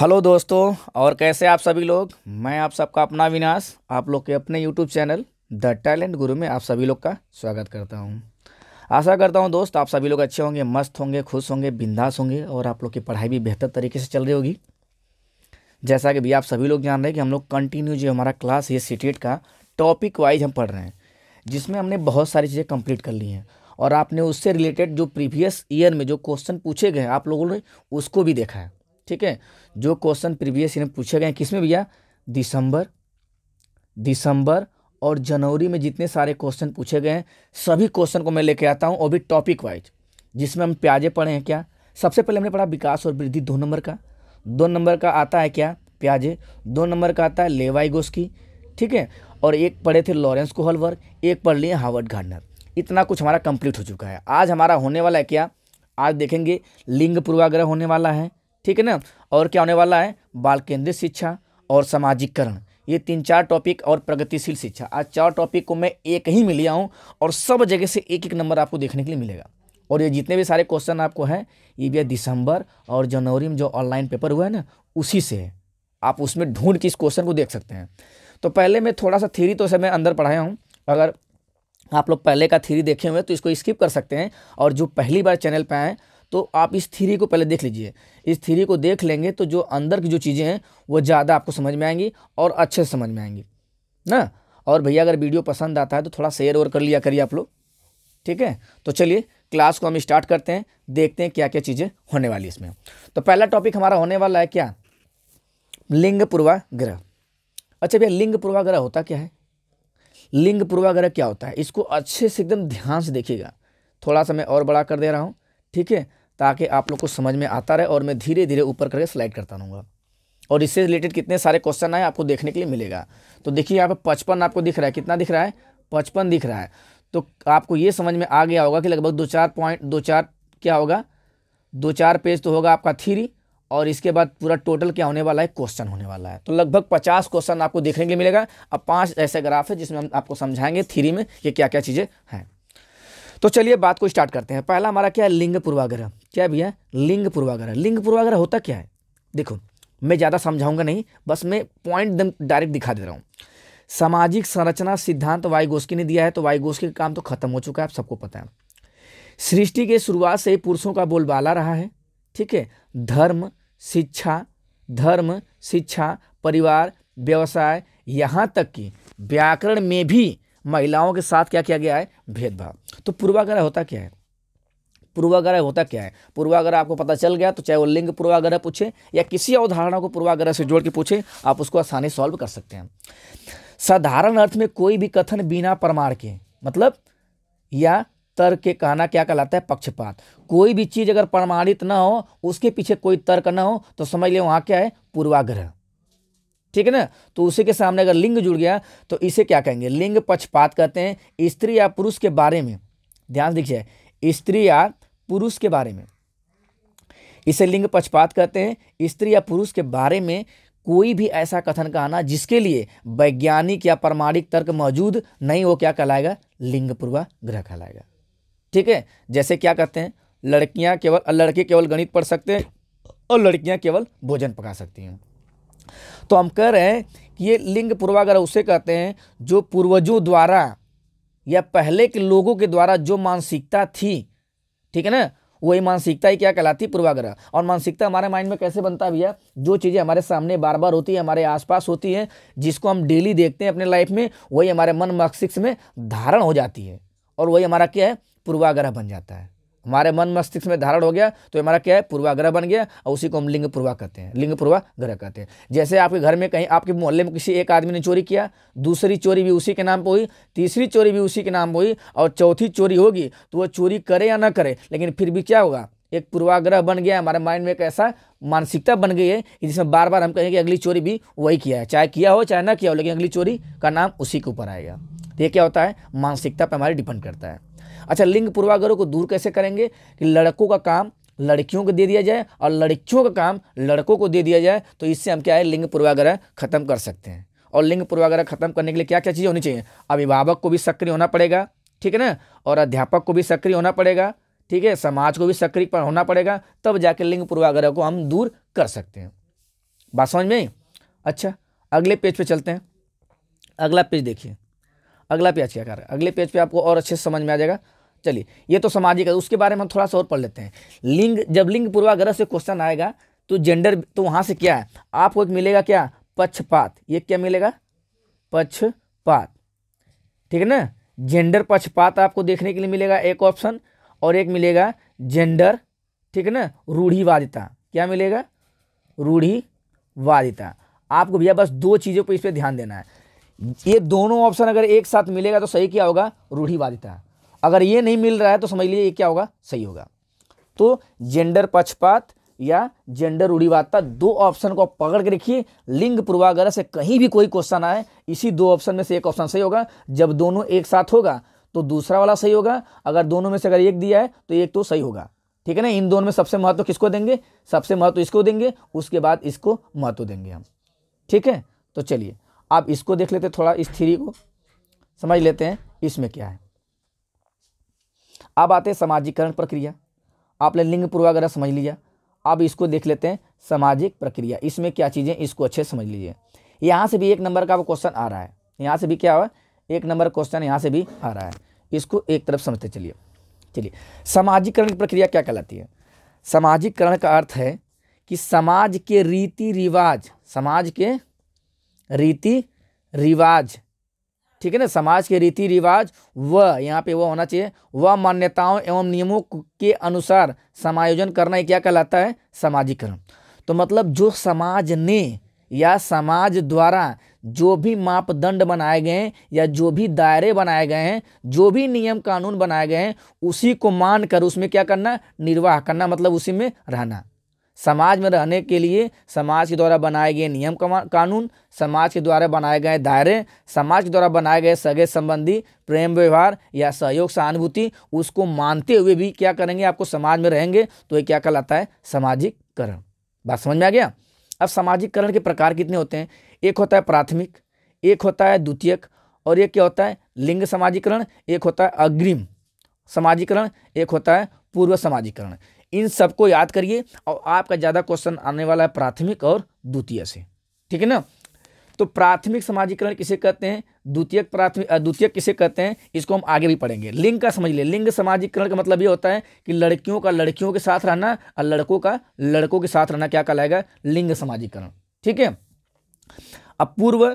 hello दोस्तों और कैसे आप सभी लोग मैं आप सबका अपना विनाश आप लोग के अपने यूट्यूब चैनल द टैलेंट गुरु में आप सभी लोग का स्वागत करता हूं आशा करता हूं दोस्त आप सभी लोग अच्छे होंगे मस्त होंगे खुश होंगे बिंदास होंगे और आप लोग की पढ़ाई भी बेहतर तरीके से चल रही होगी जैसा कि भी आप सभी लोग जान रहे हैं कि हम लोग कंटिन्यू जो हमारा क्लास ये सी e का टॉपिक वाइज हम पढ़ रहे हैं जिसमें हमने बहुत सारी चीज़ें कंप्लीट कर ली हैं और आपने उससे रिलेटेड जो प्रीवियस ईयर में जो क्वेश्चन पूछे गए आप लोगों ने उसको भी देखा है ठीक है जो क्वेश्चन प्रीवियस ईयर में पूछे गए किस में भैया दिसंबर दिसंबर और जनवरी में जितने सारे क्वेश्चन पूछे गए हैं सभी क्वेश्चन को मैं लेके आता हूँ और भी टॉपिक वाइज जिसमें हम प्याजे पढ़े हैं क्या सबसे पहले हमने पढ़ा विकास और वृद्धि दो नंबर का दो नंबर का आता है क्या प्याजे दो नंबर का आता है लेवाई गोस्की ठीक है और एक पढ़े थे लॉरेंस कोहलवर एक पढ़ लिए हार्वर्ड गार्डनर इतना कुछ हमारा कंप्लीट हो चुका है आज हमारा होने वाला है क्या आज देखेंगे लिंग पूर्वाग्रह होने वाला है ठीक है ना और क्या होने वाला है बाल केंद्रित शिक्षा और सामाजिककरण ये तीन चार टॉपिक और प्रगतिशील शिक्षा आज चार टॉपिक को मैं एक ही में लिया हूँ और सब जगह से एक एक नंबर आपको देखने के लिए मिलेगा और ये जितने भी सारे क्वेश्चन आपको हैं ये भी दिसंबर और जनवरी में जो ऑनलाइन पेपर हुआ है ना उसी से है आप उसमें ढूंढ के इस क्वेश्चन को देख सकते हैं तो पहले मैं थोड़ा सा थ्योरी तो मैं अंदर पढ़ाया हूँ अगर आप लोग पहले का थ्योरी देखे हुए हैं तो इसको स्किप कर सकते हैं और जो पहली बार चैनल पर आएँ तो आप इस थीरी को पहले देख लीजिए इस थीरी को देख लेंगे तो जो अंदर की जो चीज़ें हैं वो ज़्यादा आपको समझ में आएंगी और अच्छे से समझ में आएंगी ना और भैया अगर वीडियो पसंद आता है तो थोड़ा शेयर और कर लिया करिए आप लोग ठीक है तो चलिए क्लास को हम स्टार्ट करते हैं देखते हैं क्या क्या चीज़ें होने वाली इसमें तो पहला टॉपिक हमारा होने वाला है क्या लिंग पूर्वाग्रह अच्छा भैया लिंग पूर्वाग्रह होता क्या है लिंग पूर्वाग्रह क्या होता है इसको अच्छे से एकदम ध्यान से देखिएगा थोड़ा सा मैं और बड़ा कर दे रहा हूँ ठीक है ताकि आप लोग को समझ में आता रहे और मैं धीरे धीरे ऊपर करके स्लाइड करता रहूँगा और इससे रिलेटेड कितने सारे क्वेश्चन आए आपको देखने के लिए मिलेगा तो देखिए यहाँ पे पचपन आपको दिख रहा है कितना दिख रहा है पचपन दिख रहा है तो आपको ये समझ में आ गया होगा कि लगभग दो चार पॉइंट दो चार क्या होगा दो चार पेज तो होगा आपका थीरी और इसके बाद पूरा टोटल क्या होने वाला है क्वेश्चन होने वाला है तो लगभग पचास क्वेश्चन आपको देखने के लिए मिलेगा अब पाँच ऐसे ग्राफ है जिसमें हम आपको समझाएंगे थीरी में ये क्या क्या चीज़ें हैं तो चलिए बात को स्टार्ट करते हैं पहला हमारा क्या है लिंग पूर्वाग्रह क्या भैया लिंग पूर्वाग्रह लिंग पूर्वाग्रह होता क्या है देखो मैं ज़्यादा समझाऊंगा नहीं बस मैं पॉइंट डायरेक्ट दिखा दे रहा हूँ सामाजिक संरचना सिद्धांत तो वायुगोस्की ने दिया है तो वायुगोस्की का काम तो खत्म हो चुका है आप सबको पता है सृष्टि के शुरुआत से पुरुषों का बोलबाला रहा है ठीक है धर्म शिक्षा धर्म शिक्षा परिवार व्यवसाय यहाँ तक कि व्याकरण में भी महिलाओं के साथ क्या किया गया है भेदभाव तो पूर्वाग्रह होता क्या है पूर्वाग्रह होता क्या है पूर्वाग्रह आपको पता चल गया तो चाहे वो लिंग पूर्वाग्रह पूछे या किसी अवधारणा को पूर्वाग्रह से जोड़ के पूछे आप उसको आसानी सॉल्व कर सकते हैं साधारण अर्थ में कोई भी कथन बिना प्रमाण के मतलब या तर्क के कहना क्या कहलाता है पक्षपात कोई भी चीज़ अगर प्रमाणित ना हो उसके पीछे कोई तर्क ना हो तो समझ लिया वहाँ क्या है पूर्वाग्रह ठीक है ना तो उसी के सामने अगर लिंग जुड़ गया तो इसे क्या कहेंगे लिंग पक्षपात कहते हैं स्त्री या पुरुष के बारे में ध्यान दीजिए स्त्री या पुरुष के बारे में इसे लिंग पक्षपात कहते हैं स्त्री या पुरुष के बारे में कोई भी ऐसा कथन का आना जिसके लिए वैज्ञानिक या प्रमाणिक तर्क मौजूद नहीं हो क्या कहलाएगा लिंग पूर्वा ग्रह कहलाएगा ठीक है जैसे क्या कहते हैं लड़कियां केवल लड़के केवल गणित पढ़ सकते हैं और लड़कियां केवल भोजन पका सकती हैं तो हम कह रहे हैं कि ये लिंग पूर्वाग्रह उसे कहते हैं जो पूर्वजों द्वारा या पहले के लोगों के द्वारा जो मानसिकता थी ठीक है ना वही मानसिकता ही क्या कहलाती है पूर्वाग्रह और मानसिकता हमारे माइंड में कैसे बनता है भैया जो चीज़ें हमारे सामने बार बार होती है हमारे आसपास होती है जिसको हम डेली देखते हैं अपने लाइफ में वही हमारे मन मस्तिष्क में धारण हो जाती है और वही हमारा क्या है पूर्वाग्रह बन जाता है हमारे मन मस्तिष्क में धारण हो गया तो हमारा क्या है पूर्वाग्रह बन गया और उसी को हम लिंग पूर्वा कहते हैं लिंग ग्रह कहते हैं जैसे आपके घर में कहीं आपके मोहल्ले में किसी एक आदमी ने चोरी किया दूसरी चोरी भी उसी के नाम पर हुई तीसरी चोरी भी उसी के नाम पर हुई और चौथी चोरी होगी तो वो चोरी करे या ना करे लेकिन फिर भी क्या होगा एक पूर्वाग्रह बन गया हमारे माइंड में एक ऐसा मानसिकता बन गई है कि जिसमें बार बार हम कहें कि अगली चोरी भी वही किया है चाहे किया हो चाहे ना किया हो लेकिन अगली चोरी का नाम उसी के ऊपर आएगा तो ये क्या होता है मानसिकता पर हमारी डिपेंड करता है अच्छा लिंग पूर्वाग्रह को दूर कैसे करेंगे कि लड़कों का काम लड़कियों को दे दिया जाए और लड़कियों का काम लड़कों को दे दिया जाए तो इससे हम क्या है लिंग पूर्वाग्रह खत्म कर सकते हैं और लिंग पूर्वाग्रह खत्म करने के लिए क्या क्या चीज़ें होनी चाहिए अभिभावक को भी सक्रिय होना पड़ेगा ठीक है ना और अध्यापक को भी सक्रिय होना पड़ेगा ठीक है समाज को भी सक्रिय होना पड़ेगा तब जाके लिंग पूर्वाग्रह को हम दूर कर सकते हैं बात समझ में अच्छा अगले पेज पे चलते हैं अगला पेज देखिए अगला पेज क्या कर रहा है अगले पेज पे आपको और अच्छे से समझ में आ जाएगा चलिए ये तो सामाजिक है उसके बारे में हम थोड़ा सा और पढ़ लेते हैं लिंग जब लिंग पूर्वाग्रह से क्वेश्चन आएगा तो जेंडर तो वहाँ से क्या है आपको एक मिलेगा क्या पक्षपात ये क्या मिलेगा पक्षपात ठीक है ना जेंडर पक्षपात आपको देखने के लिए मिलेगा एक ऑप्शन और एक मिलेगा जेंडर ठीक है ना रूढ़िवादिता क्या मिलेगा रूढ़िवादिता आपको भैया बस दो चीज़ों पर इस पर ध्यान देना है ये दोनों ऑप्शन अगर एक साथ मिलेगा तो सही क्या होगा रूढ़िवादिता अगर ये नहीं मिल रहा है तो समझ लीजिए क्या होगा सही होगा तो जेंडर पक्षपात या जेंडर रूढ़िवादता दो ऑप्शन को पकड़ के रखिए लिंग पूर्वाग्रह से कहीं भी कोई क्वेश्चन आए इसी दो ऑप्शन में से एक ऑप्शन सही होगा जब दोनों एक साथ होगा तो दूसरा वाला सही होगा अगर दोनों में से अगर एक दिया है तो एक तो सही होगा ठीक है ना इन दोनों में सबसे महत्व किसको देंगे सबसे महत्व इसको देंगे उसके बाद इसको महत्व देंगे हम ठीक है तो चलिए आप इसको देख लेते थोड़ा इस थ्री को समझ लेते हैं इसमें क्या है अब आते हैं सामाजिकरण प्रक्रिया आपने लिंग पूर्वाग्रह समझ लिया अब इसको देख लेते हैं सामाजिक प्रक्रिया इसमें क्या चीज़ें इसको अच्छे समझ लीजिए यहाँ से भी एक नंबर का क्वेश्चन आ रहा है यहाँ से भी क्या हुआ एक नंबर क्वेश्चन यहाँ से भी आ रहा है इसको एक तरफ समझते चलिए चलिए सामाजिकरण की प्रक्रिया क्या कहलाती है सामाजिकरण का अर्थ है कि समाज के रीति रिवाज समाज के रीति रिवाज ठीक है ना समाज के रीति रिवाज व यहाँ पे वह होना चाहिए वह मान्यताओं एवं नियमों के अनुसार समायोजन करना क्या कहलाता है सामाजिकरण तो मतलब जो समाज ने या समाज द्वारा जो भी मापदंड बनाए गए हैं या जो भी दायरे बनाए गए हैं जो भी नियम कानून बनाए गए हैं उसी को मानकर उसमें क्या करना निर्वाह करना मतलब उसी में रहना समाज में रहने के लिए समाज के द्वारा बनाए गए नियम कानून समाज के द्वारा बनाए गए दायरे समाज के द्वारा बनाए गए सगे संबंधी प्रेम व्यवहार या सहयोग सहानुभूति उसको मानते हुए भी क्या करेंगे आपको समाज में रहेंगे तो ये क्या कहलाता है सामाजिककरण बात समझ में आ गया अब सामाजिककरण के प्रकार कितने होते हैं एक होता है प्राथमिक एक होता है द्वितीयक और एक क्या होता है लिंग सामाजिकरण एक होता है अग्रिम सामाजिकरण एक होता है पूर्व सामाजिकरण इन सबको याद करिए और आपका ज़्यादा क्वेश्चन आने वाला है प्राथमिक और द्वितीय से ठीक है ना तो प्राथमिक समाजीकरण किसे कहते हैं द्वितीय प्राथमिक द्वितीय किसे कहते हैं इसको हम आगे भी पढ़ेंगे लिंग का समझ लें लिंग समाजीकरण का मतलब ये होता है कि लड़कियों का लड़कियों के साथ रहना और लड़कों का लड़कों के साथ रहना क्या कहलाएगा लिंग समाजीकरण ठीक है अब पूर्व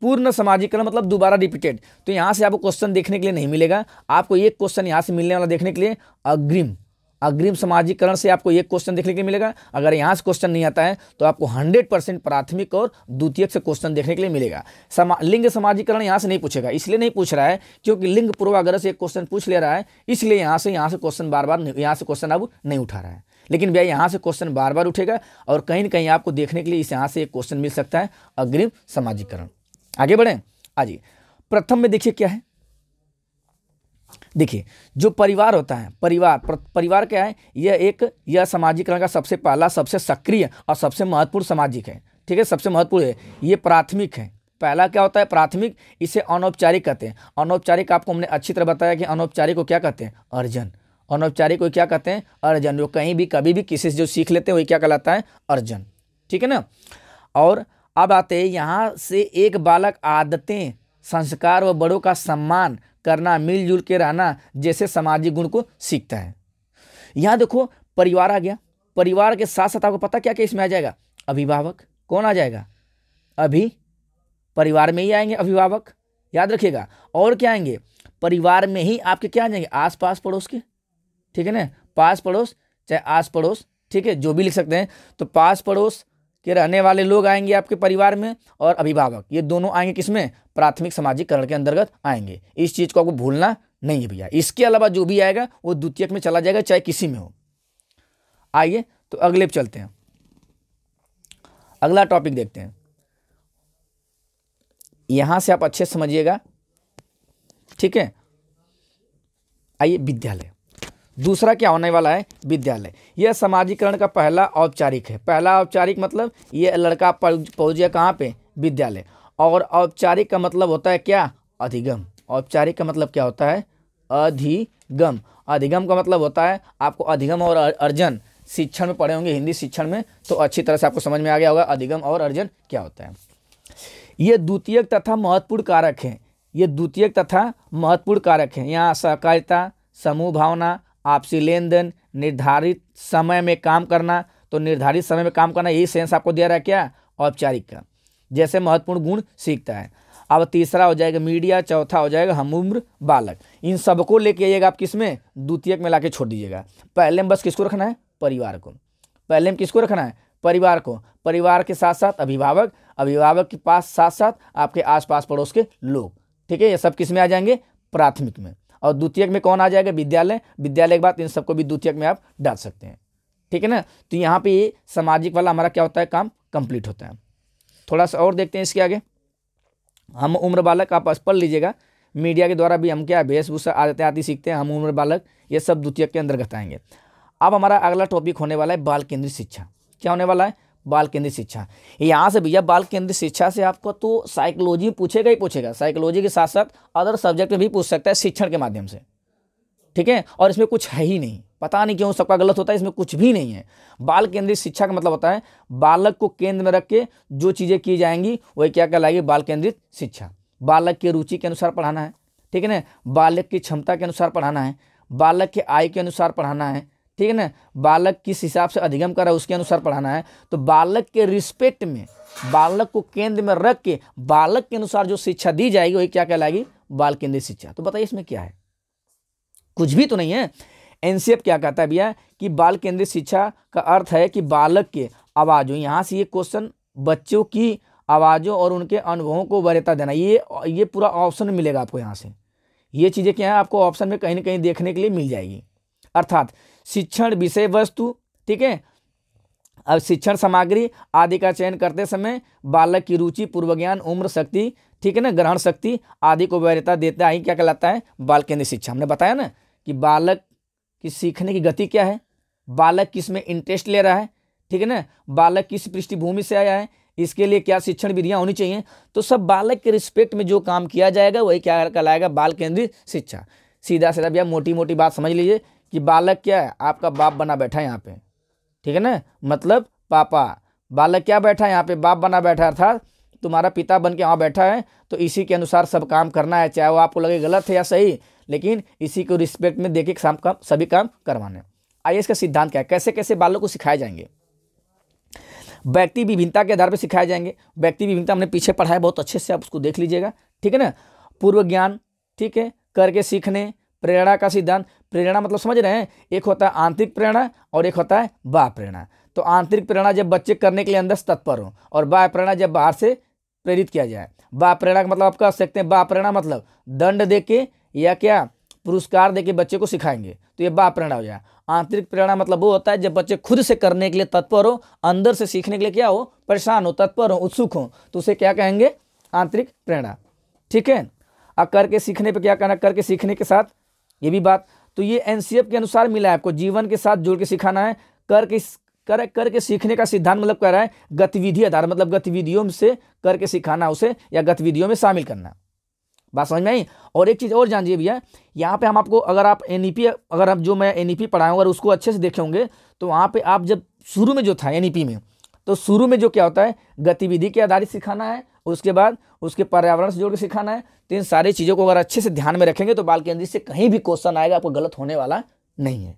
पूर्ण समाजीकरण मतलब दोबारा रिपीटेड तो यहाँ से आपको क्वेश्चन देखने के लिए नहीं मिलेगा आपको एक क्वेश्चन यहाँ से मिलने वाला देखने के लिए अग्रिम अग्रिम समाजीकरण से आपको एक क्वेश्चन देखने के लिए मिलेगा अगर यहाँ से क्वेश्चन नहीं आता है तो आपको हंड्रेड परसेंट प्राथमिक और द्वितीय से क्वेश्चन देखने के लिए मिलेगा समा, लिंग समाजीकरण यहाँ से नहीं पूछेगा इसलिए नहीं पूछ रहा है क्योंकि लिंग पूर्वाग्रह से एक क्वेश्चन पूछ ले रहा है इसलिए यहाँ से यहाँ से क्वेश्चन बार बार यहाँ से क्वेश्चन अब नहीं उठा रहा है लेकिन भैया यहाँ से क्वेश्चन बार बार उठेगा और कहीं ना कहीं आपको देखने के लिए इस यहाँ से एक क्वेश्चन मिल सकता है अग्रिम सामाजिकरण आगे बढ़ें आइए प्रथम में देखिए क्या है देखिए जो परिवार होता है परिवार पर, परिवार क्या है यह एक यह सामाजिकरण का सबसे पहला सबसे सक्रिय और सबसे महत्वपूर्ण सामाजिक है ठीक है सबसे महत्वपूर्ण है ये प्राथमिक है पहला क्या होता है प्राथमिक इसे अनौपचारिक कहते हैं अनौपचारिक आपको हमने अच्छी तरह बताया कि अनौपचारिक को क्या कहते हैं अर्जन अनौपचारिक को क्या कहते हैं अर्जन जो कहीं भी कभी भी किसी से जो सीख लेते हैं वही क्या कहलाता है अर्जन ठीक है ना और अब आते हैं यहाँ से एक बालक आदतें संस्कार व बड़ों का सम्मान करना मिलजुल के रहना जैसे सामाजिक गुण को सीखता है यहाँ देखो परिवार आ गया परिवार के साथ साथ आपको पता क्या क्या इसमें आ जाएगा अभिभावक कौन आ जाएगा अभी परिवार में ही आएंगे अभिभावक याद रखिएगा और क्या आएंगे परिवार में ही आपके क्या आ जाएंगे आस पास पड़ोस के ठीक है ना पास पड़ोस चाहे आस पड़ोस ठीक है जो भी लिख सकते हैं तो पास पड़ोस के रहने वाले लोग आएंगे आपके परिवार में और अभिभावक ये दोनों आएंगे किसमें प्राथमिक समाजीकरण के अंतर्गत आएंगे इस चीज़ को आपको भूलना नहीं है भैया इसके अलावा जो भी आएगा वो द्वितीयक में चला जाएगा चाहे किसी में हो आइए तो अगले चलते हैं अगला टॉपिक देखते हैं यहां से आप अच्छे समझिएगा ठीक है आइए विद्यालय दूसरा क्या होने वाला है विद्यालय यह समाजीकरण का पहला औपचारिक है पहला औपचारिक मतलब ये लड़का पहुंच गया कहाँ पर विद्यालय और औपचारिक का मतलब होता है क्या अधिगम औपचारिक का मतलब क्या होता है अधिगम अधिगम का मतलब होता है आपको अधिगम और अर्जन शिक्षण में पढ़े होंगे हिंदी शिक्षण में तो अच्छी तरह से आपको समझ में आ गया होगा अधिगम और अर्जन क्या होता है ये द्वितीय तथा महत्वपूर्ण कारक हैं ये द्वितीय तथा महत्वपूर्ण कारक हैं यहाँ सहकारिता समूह भावना आपसी लेन देन निर्धारित समय में काम करना तो निर्धारित समय में काम करना यही सेंस आपको दिया रहा है क्या औपचारिक का जैसे महत्वपूर्ण गुण सीखता है अब तीसरा हो जाएगा मीडिया चौथा हो जाएगा हम उम्र बालक इन सबको लेके आइएगा आप किस में द्वितीयक में ला के छोड़ दीजिएगा पहले में बस किसको रखना है परिवार को पहले में किसको रखना है परिवार को परिवार के साथ साथ अभिभावक अभिभावक के पास साथ साथ आपके आसपास पड़ोस के लोग ठीक है ये सब किस में आ जाएंगे प्राथमिक में और द्वितीयक में कौन आ जाएगा विद्यालय विद्यालय के बाद इन सबको भी द्वितीयक में आप डाल सकते हैं ठीक है ना तो यहाँ पे सामाजिक वाला हमारा क्या होता है काम कंप्लीट होता है थोड़ा सा और देखते हैं इसके आगे हम उम्र बालक आप पढ़ लीजिएगा मीडिया के द्वारा भी हम क्या वेशभूषा आदतें आदि सीखते हैं हम उम्र बालक ये सब द्वितीय के अंतर्गत आएंगे अब हमारा अगला टॉपिक होने वाला है बाल केंद्रित शिक्षा क्या होने वाला है बाल केंद्रित शिक्षा यहाँ से भैया बाल केंद्रित शिक्षा से आपको तो साइकोलॉजी पूछेगा ही पूछेगा साइकोलॉजी के साथ साथ अदर सब्जेक्ट में भी पूछ सकता है शिक्षण के माध्यम से ठीक है और इसमें कुछ है ही नहीं पता नहीं क्यों सबका गलत होता है इसमें कुछ भी नहीं है बाल केंद्रित शिक्षा का मतलब होता है बालक को केंद्र में रख के जो चीज़ें की जाएंगी वही क्या कहलाएगी बाल केंद्रित शिक्षा बालक की रुचि के अनुसार पढ़ाना है ठीक है ना बालक की क्षमता के अनुसार पढ़ाना है बालक के आय के अनुसार पढ़ाना है ठीक है ना बालक किस हिसाब से अधिगम कर रहा है उसके अनुसार पढ़ाना है तो बालक के रिस्पेक्ट में बालक को केंद्र में रख के बालक के अनुसार जो शिक्षा दी जाएगी वही क्या कहलाएगी बाल केंद्रित शिक्षा तो बताइए इसमें क्या है कुछ भी तो नहीं है एनसीएफ क्या कहता है भैया कि बाल केंद्रित शिक्षा का अर्थ है कि बालक के आवाज़ों यहाँ से ये क्वेश्चन बच्चों की आवाज़ों और उनके अनुभवों को वरीयता देना ये ये पूरा ऑप्शन मिलेगा आपको यहाँ से ये चीज़ें क्या है आपको ऑप्शन में कहीं ना कहीं देखने के लिए मिल जाएगी अर्थात शिक्षण विषय वस्तु ठीक है अब शिक्षण सामग्री आदि का चयन करते समय बालक की रुचि पूर्व ज्ञान उम्र शक्ति ठीक है ना ग्रहण शक्ति आदि को वैधता देता ही क्या कहलाता है बाल केंद्रित शिक्षा हमने बताया ना कि बालक की सीखने की गति क्या है बालक किस में इंटरेस्ट ले रहा है ठीक है ना बालक किस पृष्ठभूमि से आया है इसके लिए क्या शिक्षण विधियाँ होनी चाहिए तो सब बालक के रिस्पेक्ट में जो काम किया जाएगा वही क्या कहलाएगा बाल केंद्रित शिक्षा सीधा सीधा भैया मोटी मोटी बात समझ लीजिए कि बालक क्या है आपका बाप बना बैठा है यहाँ पे ठीक है ना मतलब पापा बालक क्या बैठा है यहाँ पे बाप बना बैठा अर्थात तुम्हारा पिता बन के वहाँ बैठा है तो इसी के अनुसार सब काम करना है चाहे वो आपको लगे गलत है या सही लेकिन इसी को रिस्पेक्ट में देखे शाम काम सभी काम करवाने आइए इसका सिद्धांत क्या है कैसे कैसे बालक को सिखाए जाएंगे व्यक्ति विभिन्नता के आधार पर सिखाए जाएंगे व्यक्ति विभिन्नता हमने पीछे पढ़ा है बहुत अच्छे से आप उसको देख लीजिएगा ठीक है ना पूर्व ज्ञान ठीक है करके सीखने प्रेरणा का सिद्धांत प्रेरणा मतलब समझ रहे हैं एक होता है आंतरिक प्रेरणा और एक होता है बाह प्रेरणा तो आंतरिक प्रेरणा जब बच्चे करने के लिए अंदर से तत्पर हो और बाह प्रेरणा जब बाहर से प्रेरित किया जाए बाह प्रेरणा का मतलब आप कह सकते हैं बाह प्रेरणा मतलब दंड दे के या क्या पुरस्कार दे के बच्चे को सिखाएंगे तो ये बाह प्रेरणा हो जाए आंतरिक प्रेरणा मतलब वो होता है जब बच्चे खुद से करने के लिए तत्पर हो अंदर से सीखने के लिए क्या हो परेशान हो तत्पर हो उत्सुक हो तो उसे क्या कहेंगे आंतरिक प्रेरणा ठीक है और करके सीखने पे क्या कहना करके सीखने के साथ ये भी बात तो ये एनसीएफ के अनुसार मिला है आपको जीवन के साथ जुड़ के सिखाना है कर के कर करके सीखने का सिद्धांत मतलब कह रहा है गतिविधि आधार मतलब गतिविधियों से करके सिखाना उसे या गतिविधियों में शामिल करना बात समझ में आई और एक चीज़ और जान जानिए भैया यहाँ पे हम आपको अगर आप एन अगर आप जो मैं एन ई पी अगर उसको अच्छे से देखे होंगे तो वहाँ पे आप जब शुरू में जो था एन में तो शुरू में जो क्या होता है गतिविधि के आधारित सिखाना है उसके बाद उसके पर्यावरण से जोड़ के सिखाना है तो इन सारी चीज़ों को अगर अच्छे से ध्यान में रखेंगे तो बाल केंद्रित से कहीं भी क्वेश्चन आएगा आपको गलत होने वाला नहीं है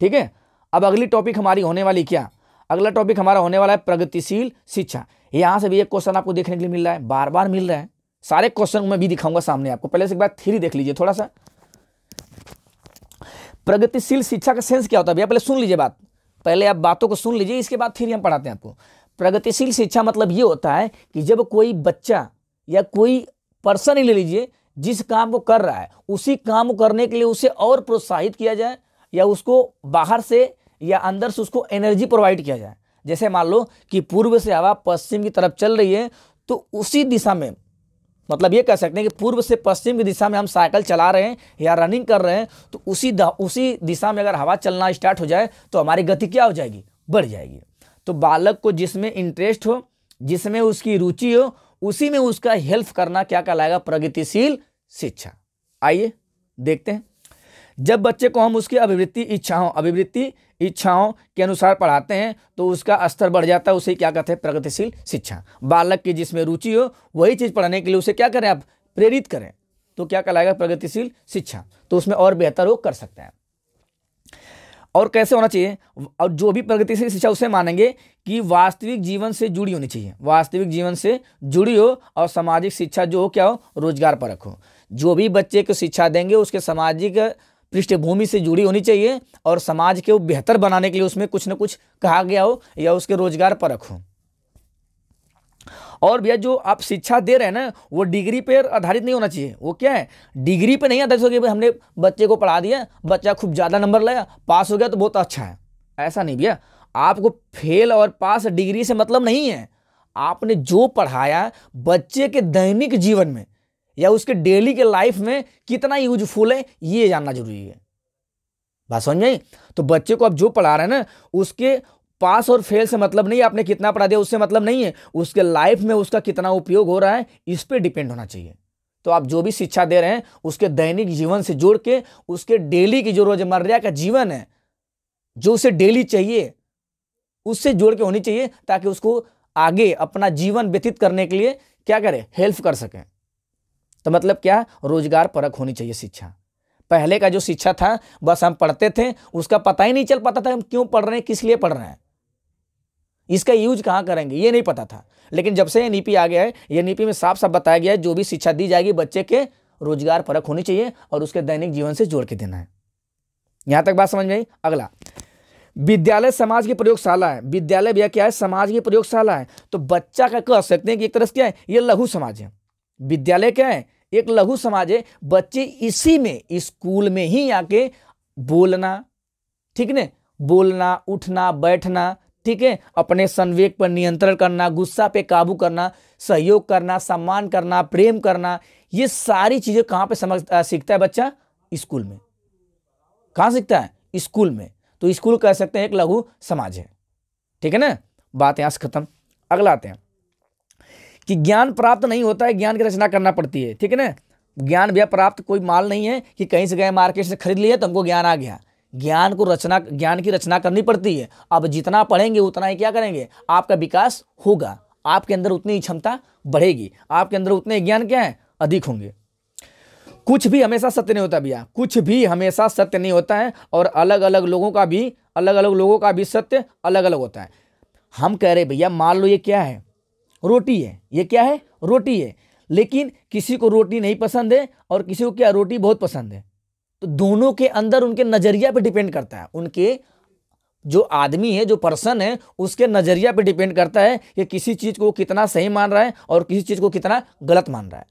ठीक है अब अगली टॉपिक हमारी होने वाली क्या अगला टॉपिक हमारा होने वाला है प्रगतिशील शिक्षा यहाँ से भी एक क्वेश्चन आपको देखने के लिए मिल रहा है बार बार मिल रहा है सारे क्वेश्चन मैं भी दिखाऊंगा सामने आपको पहले से एक बार थ्री देख लीजिए थोड़ा सा प्रगतिशील शिक्षा का सेंस क्या होता है भैया पहले सुन लीजिए बात पहले आप बातों को सुन लीजिए इसके बाद थ्री हम पढ़ाते हैं आपको प्रगतिशील शिक्षा मतलब ये होता है कि जब कोई बच्चा या कोई पर्सन ही ले लीजिए जिस काम को कर रहा है उसी काम को करने के लिए उसे और प्रोत्साहित किया जाए या उसको बाहर से या अंदर से उसको एनर्जी प्रोवाइड किया जाए जैसे मान लो कि पूर्व से हवा पश्चिम की तरफ चल रही है तो उसी दिशा में मतलब ये कह सकते हैं कि पूर्व से पश्चिम की दिशा में हम साइकिल चला रहे हैं या रनिंग कर रहे हैं तो उसी उसी दिशा में अगर हवा चलना स्टार्ट हो जाए तो हमारी गति क्या हो जाएगी बढ़ जाएगी तो बालक को जिसमें इंटरेस्ट हो जिसमें उसकी रुचि हो उसी में उसका हेल्प करना क्या कहलाएगा प्रगतिशील शिक्षा आइए देखते हैं जब बच्चे को हम उसकी अभिवृत्ति इच्छाओं अभिवृत्ति इच्छाओं के अनुसार पढ़ाते हैं तो उसका स्तर बढ़ जाता है उसे क्या कहते हैं प्रगतिशील शिक्षा बालक की जिसमें रुचि हो वही चीज़ पढ़ाने के लिए उसे क्या करें आप प्रेरित करें तो क्या कहलाएगा प्रगतिशील शिक्षा तो उसमें और बेहतर वो कर सकते हैं और कैसे होना चाहिए और जो भी प्रगतिशील शिक्षा उसे मानेंगे कि वास्तविक जीवन से जुड़ी होनी चाहिए वास्तविक जीवन से जुड़ी हो और सामाजिक शिक्षा जो हो क्या हो रोजगार परक हो जो भी बच्चे को शिक्षा देंगे उसके सामाजिक पृष्ठभूमि से जुड़ी होनी चाहिए और समाज के बेहतर बनाने के लिए उसमें कुछ ना कुछ कहा गया हो या उसके रोजगार पर हो और भैया जो आप शिक्षा दे रहे हैं ना वो डिग्री पर आधारित नहीं होना चाहिए वो क्या है डिग्री पर नहीं आधारित हो गया हमने बच्चे को पढ़ा दिया बच्चा खूब ज़्यादा नंबर लाया पास हो गया तो बहुत अच्छा है ऐसा नहीं भैया आपको फेल और पास डिग्री से मतलब नहीं है आपने जो पढ़ाया बच्चे के दैनिक जीवन में या उसके डेली के लाइफ में कितना यूजफुल है ये जानना जरूरी है बात समझ में तो बच्चे को आप जो पढ़ा रहे हैं ना उसके पास और फेल से मतलब नहीं आपने कितना पढ़ा दिया उससे मतलब नहीं है उसके लाइफ में उसका कितना उपयोग हो रहा है इस पर डिपेंड होना चाहिए तो आप जो भी शिक्षा दे रहे हैं उसके दैनिक जीवन से जोड़ के उसके डेली की जो रोजमर्रा का जीवन है जो उसे डेली चाहिए उससे जोड़ के होनी चाहिए ताकि उसको आगे अपना जीवन व्यतीत करने के लिए क्या करें हेल्प कर सकें तो मतलब क्या रोजगार परक होनी चाहिए शिक्षा पहले का जो शिक्षा था बस हम पढ़ते थे उसका पता ही नहीं चल पाता था हम क्यों पढ़ रहे हैं किस लिए पढ़ रहे हैं इसका यूज कहाँ करेंगे ये नहीं पता था लेकिन जब से ये नीति आ गया है ये नीपी में साफ साफ बताया गया है जो भी शिक्षा दी जाएगी बच्चे के रोजगार परक होनी चाहिए और उसके दैनिक जीवन से जोड़ के देना है यहाँ तक बात समझ में आई अगला विद्यालय समाज की प्रयोगशाला है विद्यालय भैया क्या है समाज की प्रयोगशाला है तो बच्चा का कह सकते हैं कि एक तरह से क्या है ये लघु समाज है विद्यालय क्या है एक लघु समाज है बच्चे इसी में स्कूल में ही आके बोलना ठीक ने बोलना उठना बैठना ठीक है अपने संवेग पर नियंत्रण करना गुस्सा पे काबू करना सहयोग करना सम्मान करना प्रेम करना ये सारी चीज़ें कहाँ पे समझ सीखता है बच्चा स्कूल में कहाँ सीखता है स्कूल में तो स्कूल कह सकते हैं एक लघु समाज है ठीक है ना बात यहाँ से खत्म अगला आते हैं कि ज्ञान प्राप्त नहीं होता है ज्ञान की रचना करना पड़ती है ठीक है ना ज्ञान भैया प्राप्त कोई माल नहीं है कि कहीं से गए मार्केट से खरीद लिया तो हमको ज्ञान आ गया ज्ञान को रचना ज्ञान की रचना करनी पड़ती है अब जितना पढ़ेंगे उतना ही क्या करेंगे आपका विकास होगा आपके अंदर उतनी क्षमता बढ़ेगी आपके अंदर उतने ज्ञान क्या है अधिक होंगे कुछ भी हमेशा सत्य नहीं होता भैया कुछ भी हमेशा सत्य नहीं होता है और अलग अलग लोगों का भी अलग अलग लोगों का भी सत्य अलग अलग होता है हम कह रहे भैया मान लो ये क्या है रोटी है ये क्या है रोटी है लेकिन किसी को रोटी नहीं पसंद है और किसी को क्या रोटी बहुत पसंद है तो दोनों के अंदर उनके नज़रिया पे डिपेंड करता है उनके जो आदमी है जो पर्सन है उसके नज़रिया पे डिपेंड करता है कि किसी चीज़ को कितना सही मान रहा है और किसी चीज़ को कितना गलत मान रहा है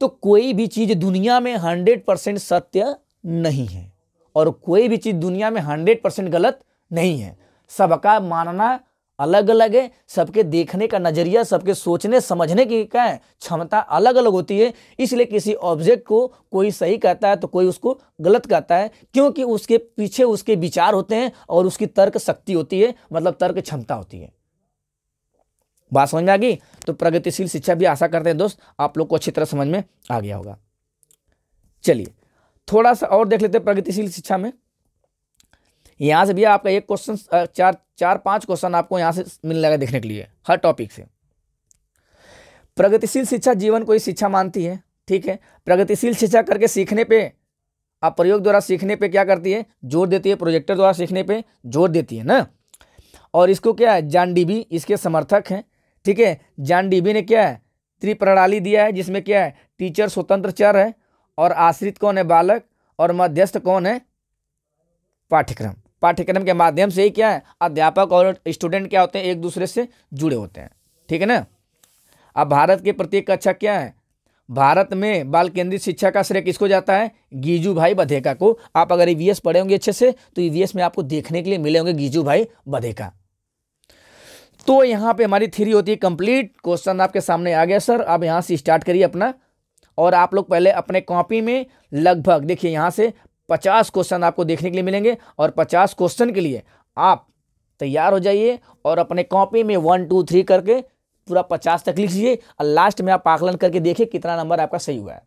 तो कोई भी चीज़ दुनिया में हंड्रेड परसेंट सत्य नहीं है और कोई भी चीज़ दुनिया में हंड्रेड परसेंट गलत नहीं है सबका मानना अलग अलग है सबके देखने का नज़रिया सबके सोचने समझने की क्या है क्षमता अलग अलग होती है इसलिए किसी ऑब्जेक्ट को कोई सही कहता है तो कोई उसको गलत कहता है क्योंकि उसके पीछे उसके विचार होते हैं और उसकी तर्क शक्ति होती है मतलब तर्क क्षमता होती है बात समझ में आ गई तो प्रगतिशील शिक्षा भी आशा करते हैं दोस्त आप लोग को अच्छी तरह समझ में आ गया होगा चलिए थोड़ा सा और देख लेते हैं प्रगतिशील शिक्षा में यहाँ से भैया आपका एक क्वेश्चन चार चार पांच क्वेश्चन आपको यहाँ से मिलने लगा देखने के लिए हर टॉपिक से प्रगतिशील शिक्षा जीवन को ही शिक्षा मानती है ठीक है प्रगतिशील शिक्षा करके सीखने पे आप प्रयोग द्वारा सीखने पे क्या करती है जोर देती है प्रोजेक्टर द्वारा सीखने पे जोर देती है ना और इसको क्या है जानडीबी इसके समर्थक हैं ठीक है जानडीबी ने क्या है त्रिप्रणाली दिया है जिसमें क्या है टीचर स्वतंत्र चर है और आश्रित कौन है बालक और मध्यस्थ कौन है पाठ्यक्रम पाठ्यक्रम के माध्यम से ही क्या है अध्यापक और स्टूडेंट क्या होते हैं एक दूसरे से जुड़े होते हैं ठीक है ना अब भारत के प्रत्येक कक्षा क्या है भारत में बाल केंद्रित शिक्षा का श्रेय किसको जाता है गीजू भाई बधेका को आप अगर ई e पढ़े होंगे अच्छे से तो ई e में आपको देखने के लिए मिले होंगे गीजू भाई बधेका तो यहाँ पे हमारी थ्री होती है कंप्लीट क्वेश्चन आपके सामने आ गया सर आप यहाँ से स्टार्ट करिए अपना और आप लोग पहले अपने कॉपी में लगभग देखिए यहाँ से पचास क्वेश्चन आपको देखने के लिए मिलेंगे और पचास क्वेश्चन के लिए आप तैयार हो जाइए और अपने कॉपी में वन टू थ्री करके पूरा पचास तक लिख लीजिए और लास्ट में आप आकलन करके देखिए कितना नंबर आपका सही हुआ है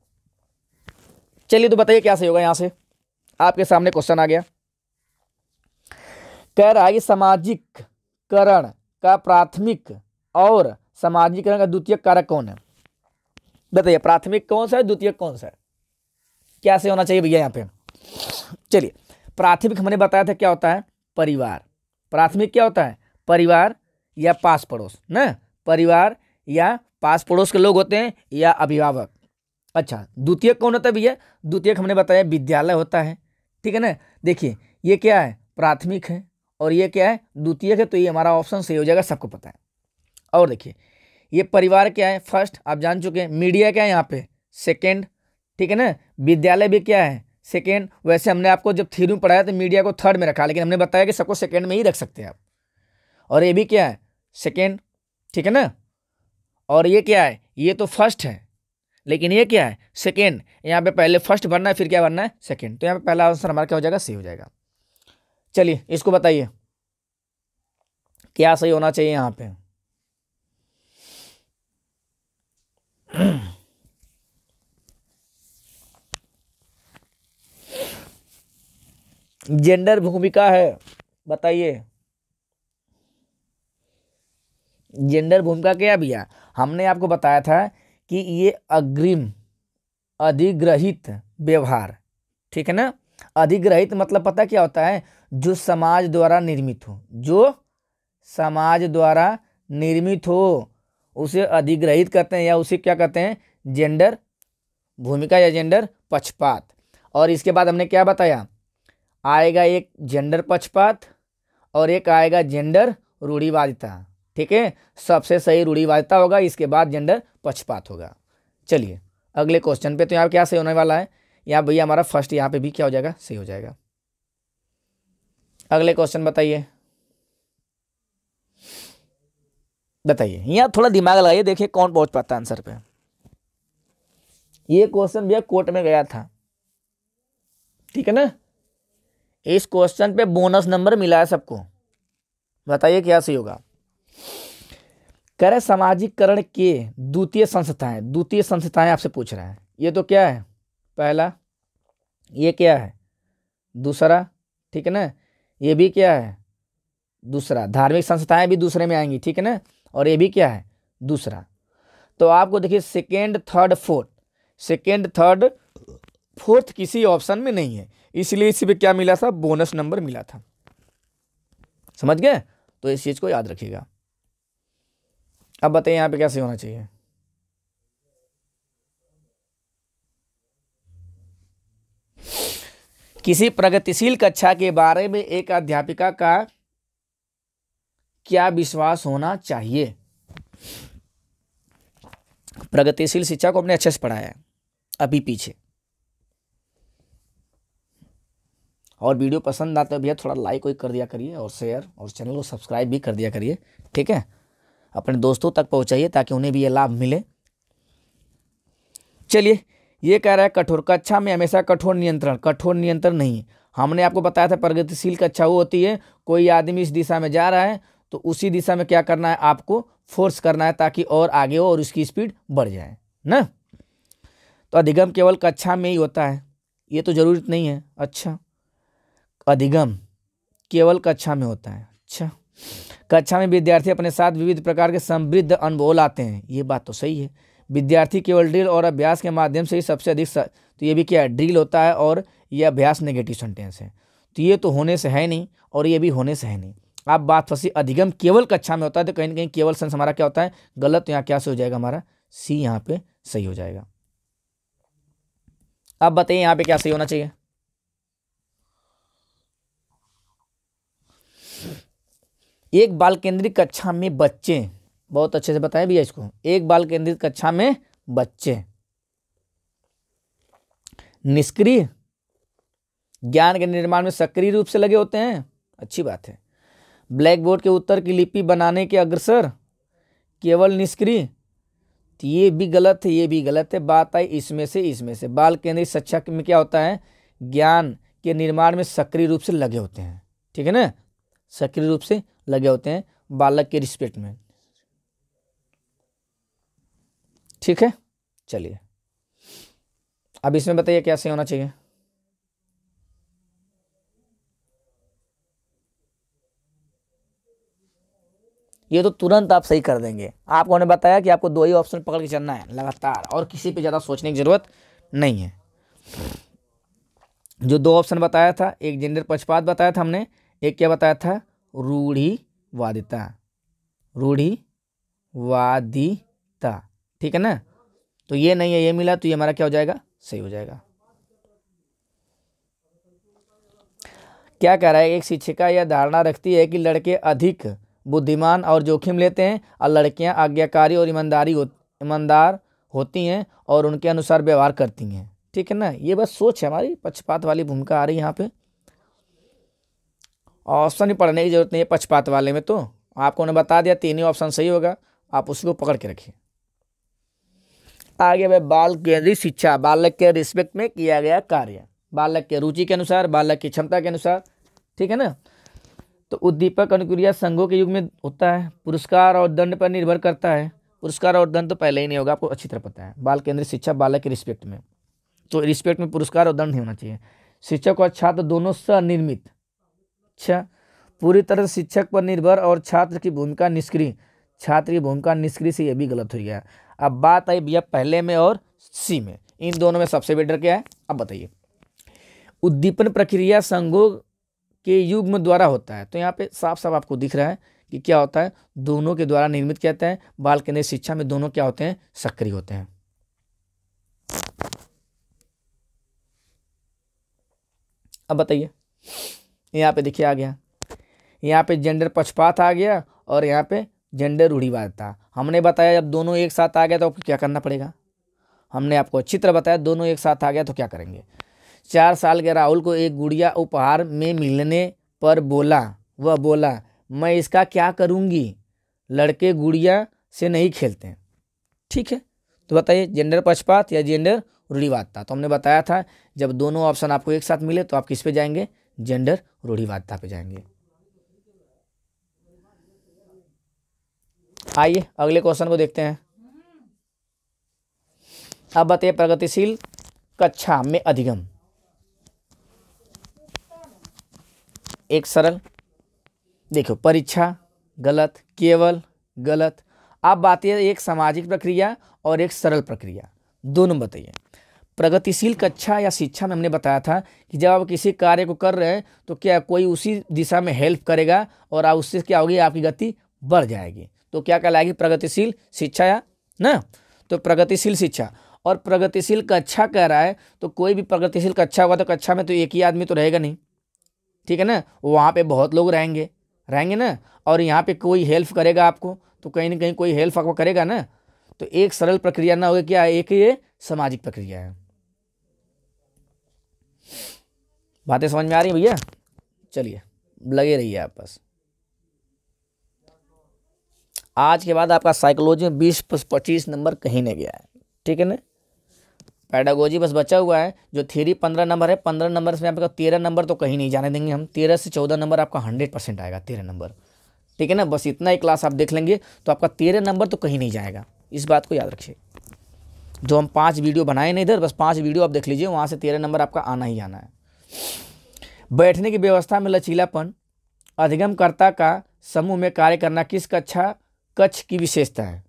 चलिए तो बताइए क्या सही होगा यहाँ से आपके सामने क्वेश्चन आ गया कह रहा है कि सामाजिक करण का प्राथमिक और सामाजिककरण का द्वितीय कारक कौन है बताइए प्राथमिक कौन सा है द्वितीय कौन सा है कैसे होना चाहिए भैया यहाँ पे चलिए प्राथमिक हमने बताया था क्या होता है परिवार प्राथमिक क्या होता है परिवार या पास पड़ोस न परिवार या पास पड़ोस के लोग होते हैं या अभिभावक अच्छा द्वितीय कौन होता है भैया द्वितीय हमने बताया विद्यालय होता है ठीक है ना देखिए ये क्या है प्राथमिक है और ये क्या है द्वितीय है तो ये हमारा ऑप्शन सही हो जाएगा सबको पता है और देखिए ये परिवार क्या है फर्स्ट आप जान चुके हैं मीडिया क्या है यहाँ पे सेकेंड ठीक है ना विद्यालय भी क्या है सेकेंड वैसे हमने आपको जब थीरू में पढ़ाया तो मीडिया को थर्ड में रखा लेकिन हमने बताया कि सबको सेकेंड में ही रख सकते हैं आप और ये भी क्या है सेकेंड ठीक है ना और ये क्या है ये तो फर्स्ट है लेकिन ये क्या है सेकेंड यहाँ पे पहले फर्स्ट भरना है फिर क्या भरना है सेकेंड तो यहाँ पे पहला आंसर हमारा क्या हो जाएगा सही हो जाएगा चलिए इसको बताइए क्या सही होना चाहिए यहाँ पे जेंडर भूमिका है बताइए जेंडर भूमिका क्या भैया हमने आपको बताया था कि ये अग्रिम अधिग्रहित व्यवहार ठीक है ना अधिग्रहित मतलब पता क्या होता है जो समाज द्वारा निर्मित हो जो समाज द्वारा निर्मित हो उसे अधिग्रहित कहते हैं या उसे क्या कहते हैं जेंडर भूमिका या जेंडर पक्षपात और इसके बाद हमने क्या बताया आएगा एक जेंडर पक्षपात और एक आएगा जेंडर रूढ़ीवादिता ठीक है सबसे सही रूढ़ीवादिता होगा इसके बाद जेंडर पक्षपात होगा चलिए अगले क्वेश्चन पे तो यहाँ क्या सही होने वाला है यहाँ भैया हमारा फर्स्ट यहाँ पे भी क्या हो जाएगा सही हो जाएगा अगले क्वेश्चन बताइए बताइए यहाँ थोड़ा दिमाग लगाइए देखिए कौन पहुंच पाता आंसर पे ये क्वेश्चन भैया कोर्ट में गया था ठीक है ना इस क्वेश्चन पे बोनस नंबर मिला है सबको बताइए क्या सही होगा करे सामाजिककरण के द्वितीय संस्थाएं द्वितीय संस्थाएं आपसे पूछ रहे हैं ये तो क्या है पहला ये क्या है दूसरा ठीक है ना ये भी क्या है दूसरा धार्मिक संस्थाएं भी दूसरे में आएंगी ठीक है ना और ये भी क्या है दूसरा तो आपको देखिए second third fourth second third fourth किसी ऑप्शन में नहीं है इसलिए इसी पे क्या मिला था बोनस नंबर मिला था समझ गए तो इस चीज़ को याद रखिएगा अब बताइए यहां पे कैसे होना चाहिए किसी प्रगतिशील कक्षा के बारे में एक अध्यापिका का क्या विश्वास होना चाहिए प्रगतिशील शिक्षा को अपने अच्छे से पढ़ाया है अभी पीछे और वीडियो पसंद आता है भैया थोड़ा लाइक वाइक कर दिया करिए और शेयर और चैनल को सब्सक्राइब भी कर दिया करिए ठीक है अपने दोस्तों तक पहुँचाइए ताकि उन्हें भी ये लाभ मिले चलिए ये कह रहा है कठोर कक्षा में हमेशा कठोर नियंत्रण कठोर नियंत्रण नहीं हमने आपको बताया था प्रगतिशील कक्षा वो होती है कोई आदमी इस दिशा में जा रहा है तो उसी दिशा में क्या करना है आपको फोर्स करना है ताकि और आगे हो और उसकी स्पीड बढ़ जाए ना तो अधिगम केवल कक्षा में ही होता है ये तो जरूरत नहीं है अच्छा अधिगम केवल कक्षा में होता है अच्छा कक्षा में विद्यार्थी अपने साथ विविध प्रकार के समृद्ध अनुभव लाते हैं ये बात तो सही है विद्यार्थी केवल ड्रिल और अभ्यास के माध्यम से ही सबसे अधिक सा... तो ये भी क्या है ड्रिल होता है और ये अभ्यास नेगेटिव सेंटेंस है तो ये तो होने से है नहीं और ये भी होने से है नहीं आप बात फंसी अधिगम केवल कक्षा में होता है तो कहीं ना कहीं केवल सेंस हमारा क्या होता है गलत तो यहाँ क्या सही हो जाएगा हमारा सी यहाँ पे सही हो जाएगा अब बताइए यहाँ पे क्या सही होना चाहिए एक बाल केंद्रित कक्षा में बच्चे बहुत अच्छे से बताएं भैया इसको एक बाल केंद्रित कक्षा में बच्चे निष्क्रिय ज्ञान के निर्माण में सक्रिय रूप से लगे होते हैं अच्छी बात है ब्लैक बोर्ड के उत्तर की लिपि बनाने के अग्रसर केवल निष्क्रिय तो ये भी गलत है ये भी गलत है बात आई इसमें से इसमें से बाल केंद्रित शिक्षा में क्या होता है ज्ञान के निर्माण में सक्रिय रूप से लगे होते हैं ठीक है ना सक्रिय रूप से लगे होते हैं बालक के रिस्पेक्ट में ठीक है चलिए अब इसमें बताइए क्या सही होना चाहिए ये तो तुरंत आप सही कर देंगे आपको उन्हें बताया कि आपको दो ही ऑप्शन पकड़ के चलना है लगातार और किसी पे ज़्यादा सोचने की ज़रूरत नहीं है जो दो ऑप्शन बताया था एक जेंडर पक्षपात बताया था हमने एक क्या बताया था रूढ़ीवादिता रूढ़िवादिता ठीक है ना तो ये नहीं है ये मिला तो ये हमारा क्या हो जाएगा सही हो जाएगा क्या कह रहा है एक शिक्षिका यह धारणा रखती है कि लड़के अधिक बुद्धिमान और जोखिम लेते हैं और लड़कियां आज्ञाकारी और ईमानदारी हो ईमानदार होती हैं और उनके अनुसार व्यवहार करती हैं ठीक है ना ये बस सोच है हमारी पक्षपात वाली भूमिका आ रही है यहाँ पे ऑप्शन ही पढ़ने की जरूरत नहीं है पक्षपात वाले में तो आपको उन्हें बता दिया तीन ही ऑप्शन सही होगा आप उसी को पकड़ के रखिए आगे भाई बाल केंद्रीय शिक्षा बालक के रिस्पेक्ट में किया गया कार्य बालक के रुचि के अनुसार बालक की क्षमता के अनुसार ठीक है ना तो उद्दीपक अनुक्रिया संघों के युग में होता है पुरस्कार और दंड पर निर्भर करता है पुरस्कार और दंड तो पहले ही नहीं होगा आपको अच्छी तरह पता है बाल केंद्रीय शिक्षा बालक के रिस्पेक्ट में तो रिस्पेक्ट में पुरस्कार और दंड नहीं होना चाहिए शिक्षक और छात्र दोनों सनिर्मित शिक्षा पूरी तरह से शिक्षक पर निर्भर और छात्र की भूमिका निष्क्रिय छात्र की भूमिका निष्क्रिय से यह भी गलत हो गया अब बात आई भैया पहले में और सी में इन दोनों में सबसे बेटर क्या है अब बताइए उद्दीपन प्रक्रिया संघों के युग्म द्वारा होता है तो यहाँ पे साफ साफ आपको दिख रहा है कि क्या होता है दोनों के द्वारा निर्मित क्या होता है बाल केंद्रीय शिक्षा में दोनों क्या होते हैं सक्रिय होते हैं अब बताइए यहाँ पे देखिए आ गया यहाँ पे जेंडर पक्षपात आ गया और यहाँ पे जेंडर रूढ़ीवाद था हमने बताया जब दोनों एक साथ आ गया तो क्या करना पड़ेगा हमने आपको अच्छी तरह बताया दोनों एक साथ आ गया तो क्या करेंगे चार साल के राहुल को एक गुड़िया उपहार में मिलने पर बोला वह बोला मैं इसका क्या करूँगी लड़के गुड़िया से नहीं खेलते ठीक है तो बताइए जेंडर पक्षपात या जेंडर रूढ़ीवाद था तो हमने बताया था जब दोनों ऑप्शन आपको एक साथ मिले तो आप किस पे जाएंगे जेंडर रूढ़ीवादता पे जाएंगे आइए अगले क्वेश्चन को देखते हैं अब बताइए प्रगतिशील कक्षा में अधिगम एक सरल देखो परीक्षा गलत केवल गलत आप बात यह एक सामाजिक प्रक्रिया और एक सरल प्रक्रिया दोनों बताइए प्रगतिशील कक्षा या शिक्षा में हमने बताया था कि जब आप किसी कार्य को कर रहे हैं तो क्या कोई उसी दिशा में हेल्प करेगा और आप उससे क्या होगी आपकी गति बढ़ जाएगी तो क्या कहलाएगी प्रगतिशील शिक्षा या न तो प्रगतिशील शिक्षा और प्रगतिशील कक्षा कह रहा है तो कोई भी प्रगतिशील कक्षा होगा तो कक्षा में तो एक ही आदमी तो रहेगा नहीं ठीक है ना वहाँ पे बहुत लोग रहेंगे रहेंगे ना और यहाँ पे कोई हेल्प करेगा आपको तो कहीं ना कहीं कोई हेल्प आपको करेगा ना तो एक सरल प्रक्रिया ना होगी क्या एक ये सामाजिक प्रक्रिया है बातें समझ में आ रही भैया चलिए लगे रहिए आप बस आज के बाद आपका साइकोलॉजी में बीस पच्चीस नंबर कहीं नहीं गया है ठीक है ना पैडागोजी बस बचा हुआ है जो थ्योरी पंद्रह नंबर है पंद्रह नंबर से आपका तेरह नंबर तो कहीं नहीं जाने देंगे हम तेरह से चौदह नंबर आपका हंड्रेड परसेंट आएगा तेरह नंबर ठीक है ना बस इतना ही क्लास आप देख लेंगे तो आपका तेरह नंबर तो कहीं नहीं जाएगा इस बात को याद रखिए जो हम पाँच वीडियो बनाए ना इधर बस पाँच वीडियो आप देख लीजिए वहाँ से तेरह नंबर आपका आना ही आना है बैठने की व्यवस्था में लचीलापन अधिगमकर्ता का समूह में कार्य करना किस कक्षा कक्ष की विशेषता है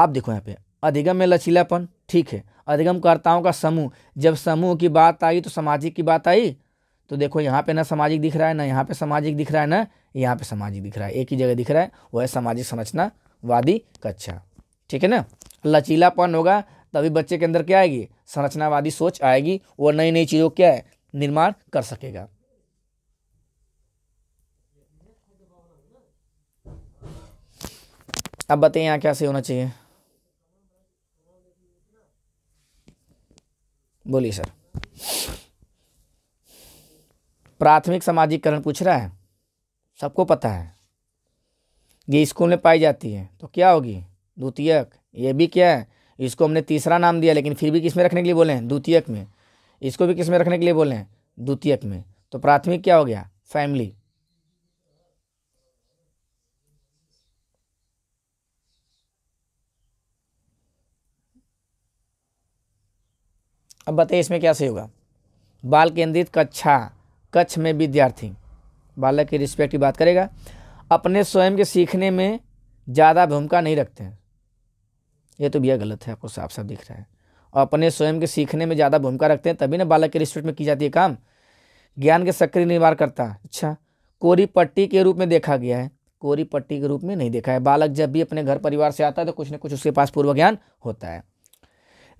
अब देखो यहाँ पे अधिगम में लचीलापन ठीक है अधिगमकर्ताओं का समूह जब समूह की बात आई तो सामाजिक की बात आई तो देखो यहाँ पे ना सामाजिक दिख रहा है ना यहाँ पे सामाजिक दिख रहा है ना यहाँ पे सामाजिक दिख रहा है एक ही जगह दिख रहा है वह है सामाजिक संरचनावादी कक्षा ठीक है ना लचीलापन होगा तभी बच्चे के अंदर क्या आएगी संरचनावादी सोच आएगी और नई नई चीज़ों क्या है निर्माण कर सकेगा अब बताइए यहाँ कैसे होना चाहिए बोलिए सर प्राथमिक समाजीकरण पूछ रहा है सबको पता है ये स्कूल में पाई जाती है तो क्या होगी द्वितीयक ये भी क्या है इसको हमने तीसरा नाम दिया लेकिन फिर भी किस में रखने के लिए बोले हैं द्वितीयक में इसको भी किस में रखने के लिए बोले हैं द्वितीयक में तो प्राथमिक क्या हो गया फैमिली अब बताइए इसमें क्या सही होगा बाल केंद्रित कक्षा कक्ष में विद्यार्थी बालक की रिस्पेक्ट की बात करेगा अपने स्वयं के सीखने में ज़्यादा भूमिका नहीं रखते हैं ये तो भैया गलत है आपको साफ साफ दिख रहा है और अपने स्वयं के सीखने में ज़्यादा भूमिका रखते हैं तभी ना बालक के रिस्पेक्ट में की जाती है काम ज्ञान के सक्रिय निर्माण करता अच्छा कोरी पट्टी के रूप में देखा गया है कोरी पट्टी के रूप में नहीं देखा है बालक जब भी अपने घर परिवार से आता है तो कुछ न कुछ उसके पास पूर्व ज्ञान होता है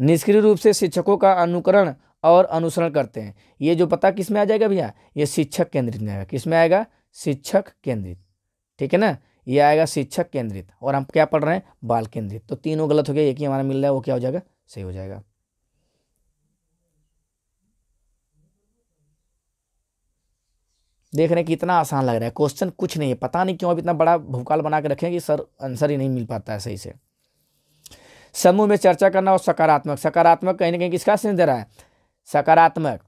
निष्क्रिय रूप से शिक्षकों का अनुकरण और अनुसरण करते हैं ये जो पता किस में आ जाएगा भैया ये शिक्षक केंद्रित में आएगा किस में आएगा शिक्षक केंद्रित ठीक है ना ये आएगा शिक्षक केंद्रित और हम क्या पढ़ रहे हैं बाल केंद्रित तो तीनों गलत हो गया एक ही हमारा मिल रहा है वो क्या हो जाएगा सही हो जाएगा देख रहे हैं कितना इतना आसान लग रहा है क्वेश्चन कुछ नहीं है पता नहीं क्यों अब इतना बड़ा भूकाल बना के रखें कि सर आंसर ही नहीं मिल पाता है सही से समूह में चर्चा करना और सकारात्मक सकारात्मक कहीं ना कहीं किसका सिंह दे रहा है सकारात्मक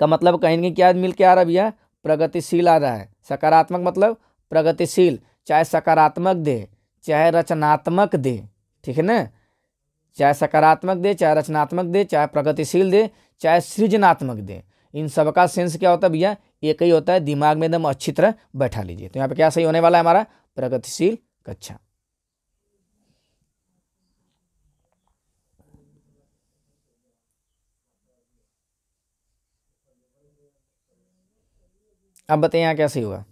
का मतलब कहीं ना कहीं क्या मिल के आ रहा है भैया प्रगतिशील आ रहा है सकारात्मक मतलब प्रगतिशील चाहे सकारात्मक दे चाहे रचनात्मक दे ठीक है ना चाहे सकारात्मक दे चाहे रचनात्मक दे चाहे प्रगतिशील दे चाहे सृजनात्मक दे इन सब का सेंस क्या होता है भैया एक ही होता है दिमाग में एकदम अच्छी तरह बैठा लीजिए तो यहाँ पे क्या सही होने वाला है हमारा प्रगतिशील कक्षा अब बताइए यहाँ सही होगा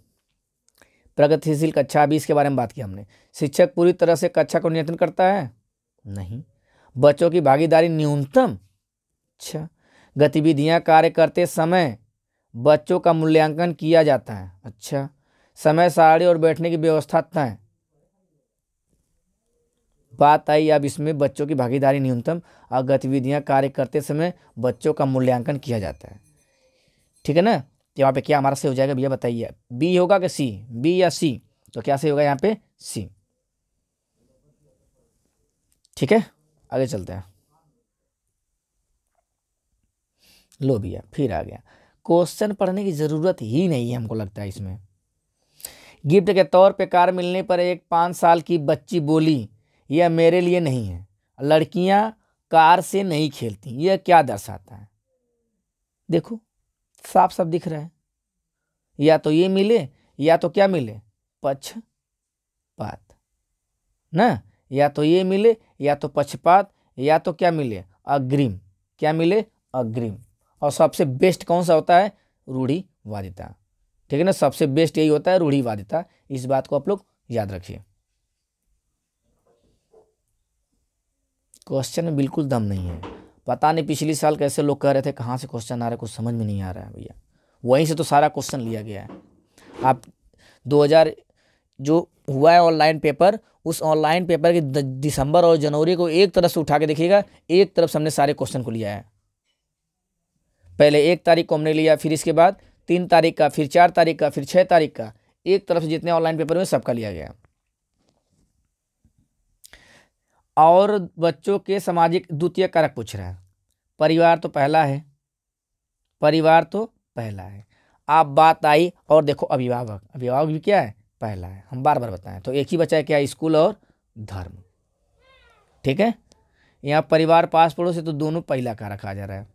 प्रगतिशील कक्षा अभी इसके बारे में बात की हमने शिक्षक पूरी तरह से कक्षा को नियंत्रण करता है नहीं बच्चों की भागीदारी न्यूनतम अच्छा गतिविधियां कार्य करते समय बच्चों का मूल्यांकन किया जाता है अच्छा समय साड़ी और बैठने की व्यवस्था तय बात आई अब इसमें बच्चों की भागीदारी न्यूनतम और गतिविधियां कार्य करते समय बच्चों का मूल्यांकन किया जाता है ठीक है ना तो यहाँ पे क्या हमारा सही हो जाएगा भैया बताइए बी होगा कि सी बी या सी तो क्या सही होगा यहाँ पे सी ठीक है आगे चलते हैं लो भैया फिर आ गया क्वेश्चन पढ़ने की ज़रूरत ही नहीं है हमको लगता है इसमें गिफ्ट के तौर पे कार मिलने पर एक पाँच साल की बच्ची बोली यह मेरे लिए नहीं है लड़कियां कार से नहीं खेलती यह क्या दर्शाता है देखो साफ साफ दिख रहा है या तो ये मिले या तो क्या मिले पक्षपात ना या तो ये मिले या तो पक्षपात या तो क्या मिले अग्रिम क्या मिले अग्रिम और सबसे बेस्ट कौन सा होता है रूढ़ीवादिता ठीक है ना सबसे बेस्ट यही होता है रूढ़ीवादिता इस बात को आप लोग याद रखिए क्वेश्चन में बिल्कुल दम नहीं है पता नहीं पिछले साल कैसे लोग कह रहे थे कहाँ से क्वेश्चन आ रहा है कुछ समझ में नहीं आ रहा है भैया वहीं से तो सारा क्वेश्चन लिया गया है आप 2000 जो हुआ है ऑनलाइन पेपर उस ऑनलाइन पेपर के दिसंबर और जनवरी को एक तरफ से उठा के देखिएगा एक तरफ से हमने सारे क्वेश्चन को लिया है पहले एक तारीख को हमने लिया फिर इसके बाद तीन तारीख का फिर चार तारीख का फिर छः तारीख का एक तरफ से जितने ऑनलाइन पेपर में सबका लिया गया और बच्चों के सामाजिक द्वितीय कारक पूछ रहा है परिवार तो पहला है परिवार तो पहला है आप बात आई और देखो अभिभावक अभिभावक भी क्या है पहला है हम बार बार बताएं तो एक ही बचा है क्या स्कूल और धर्म ठीक है यहाँ परिवार पास पड़ोस तो दोनों पहला कारक आ जा रहा है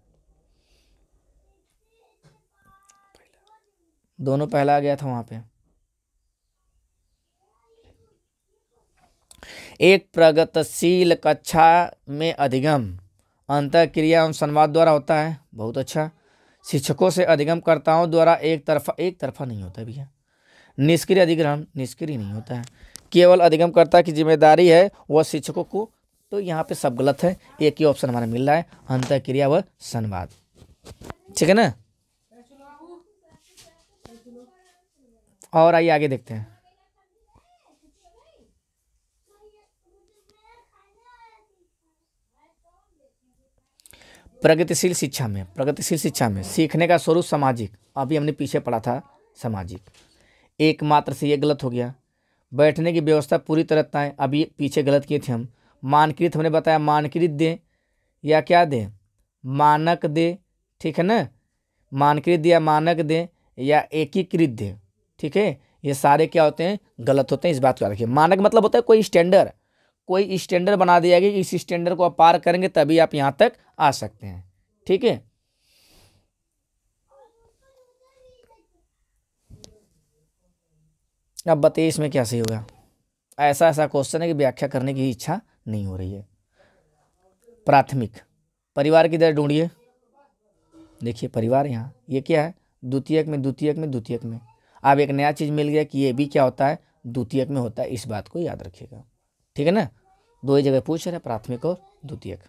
दोनों पहला आ गया था वहाँ पे एक प्रगतिशील कक्षा में अधिगम अंत क्रिया एवं संवाद द्वारा होता है बहुत अच्छा शिक्षकों से अधिगमकर्ताओं द्वारा एक तरफा एक तरफा नहीं होता भैया निष्क्रिय अधिग्रहण निष्क्रिय नहीं होता है केवल अधिगमकर्ता की जिम्मेदारी है वह शिक्षकों को तो यहाँ पे सब गलत है एक ही ऑप्शन हमारा मिल रहा है अंत क्रिया व संवाद ठीक है ना और आइए आगे देखते हैं प्रगतिशील शिक्षा में प्रगतिशील शिक्षा में सीखने का स्वरूप सामाजिक अभी हमने पीछे पढ़ा था सामाजिक एकमात्र से ये गलत हो गया बैठने की व्यवस्था पूरी तरह तय अभी पीछे गलत किए थे हम मानकृत हमने बताया मानकृत दें या क्या दें मानक दें ठीक है ना मानकृत या मानक दें या एकीकृत दें ठीक है ये सारे क्या होते हैं गलत होते हैं इस बात को रखिए मानक मतलब होता है कोई स्टैंडर्ड कोई स्टैंडर्ड बना दिया गया कि इस स्टैंडर्ड को आप पार करेंगे तभी आप यहाँ तक आ सकते हैं ठीक है अब बताइए इसमें क्या सही होगा ऐसा ऐसा क्वेश्चन है कि व्याख्या करने की इच्छा नहीं हो रही है प्राथमिक परिवार की तरह ढूंढिए देखिए परिवार यहाँ ये क्या है द्वितीयक में द्वितीयक में द्वितीयक में अब एक नया चीज़ मिल गया कि ये भी क्या होता है द्वितीयक में होता है इस बात को याद रखिएगा ठीक है ना दो जगह पूछ रहे हैं प्राथमिक और द्वितीयक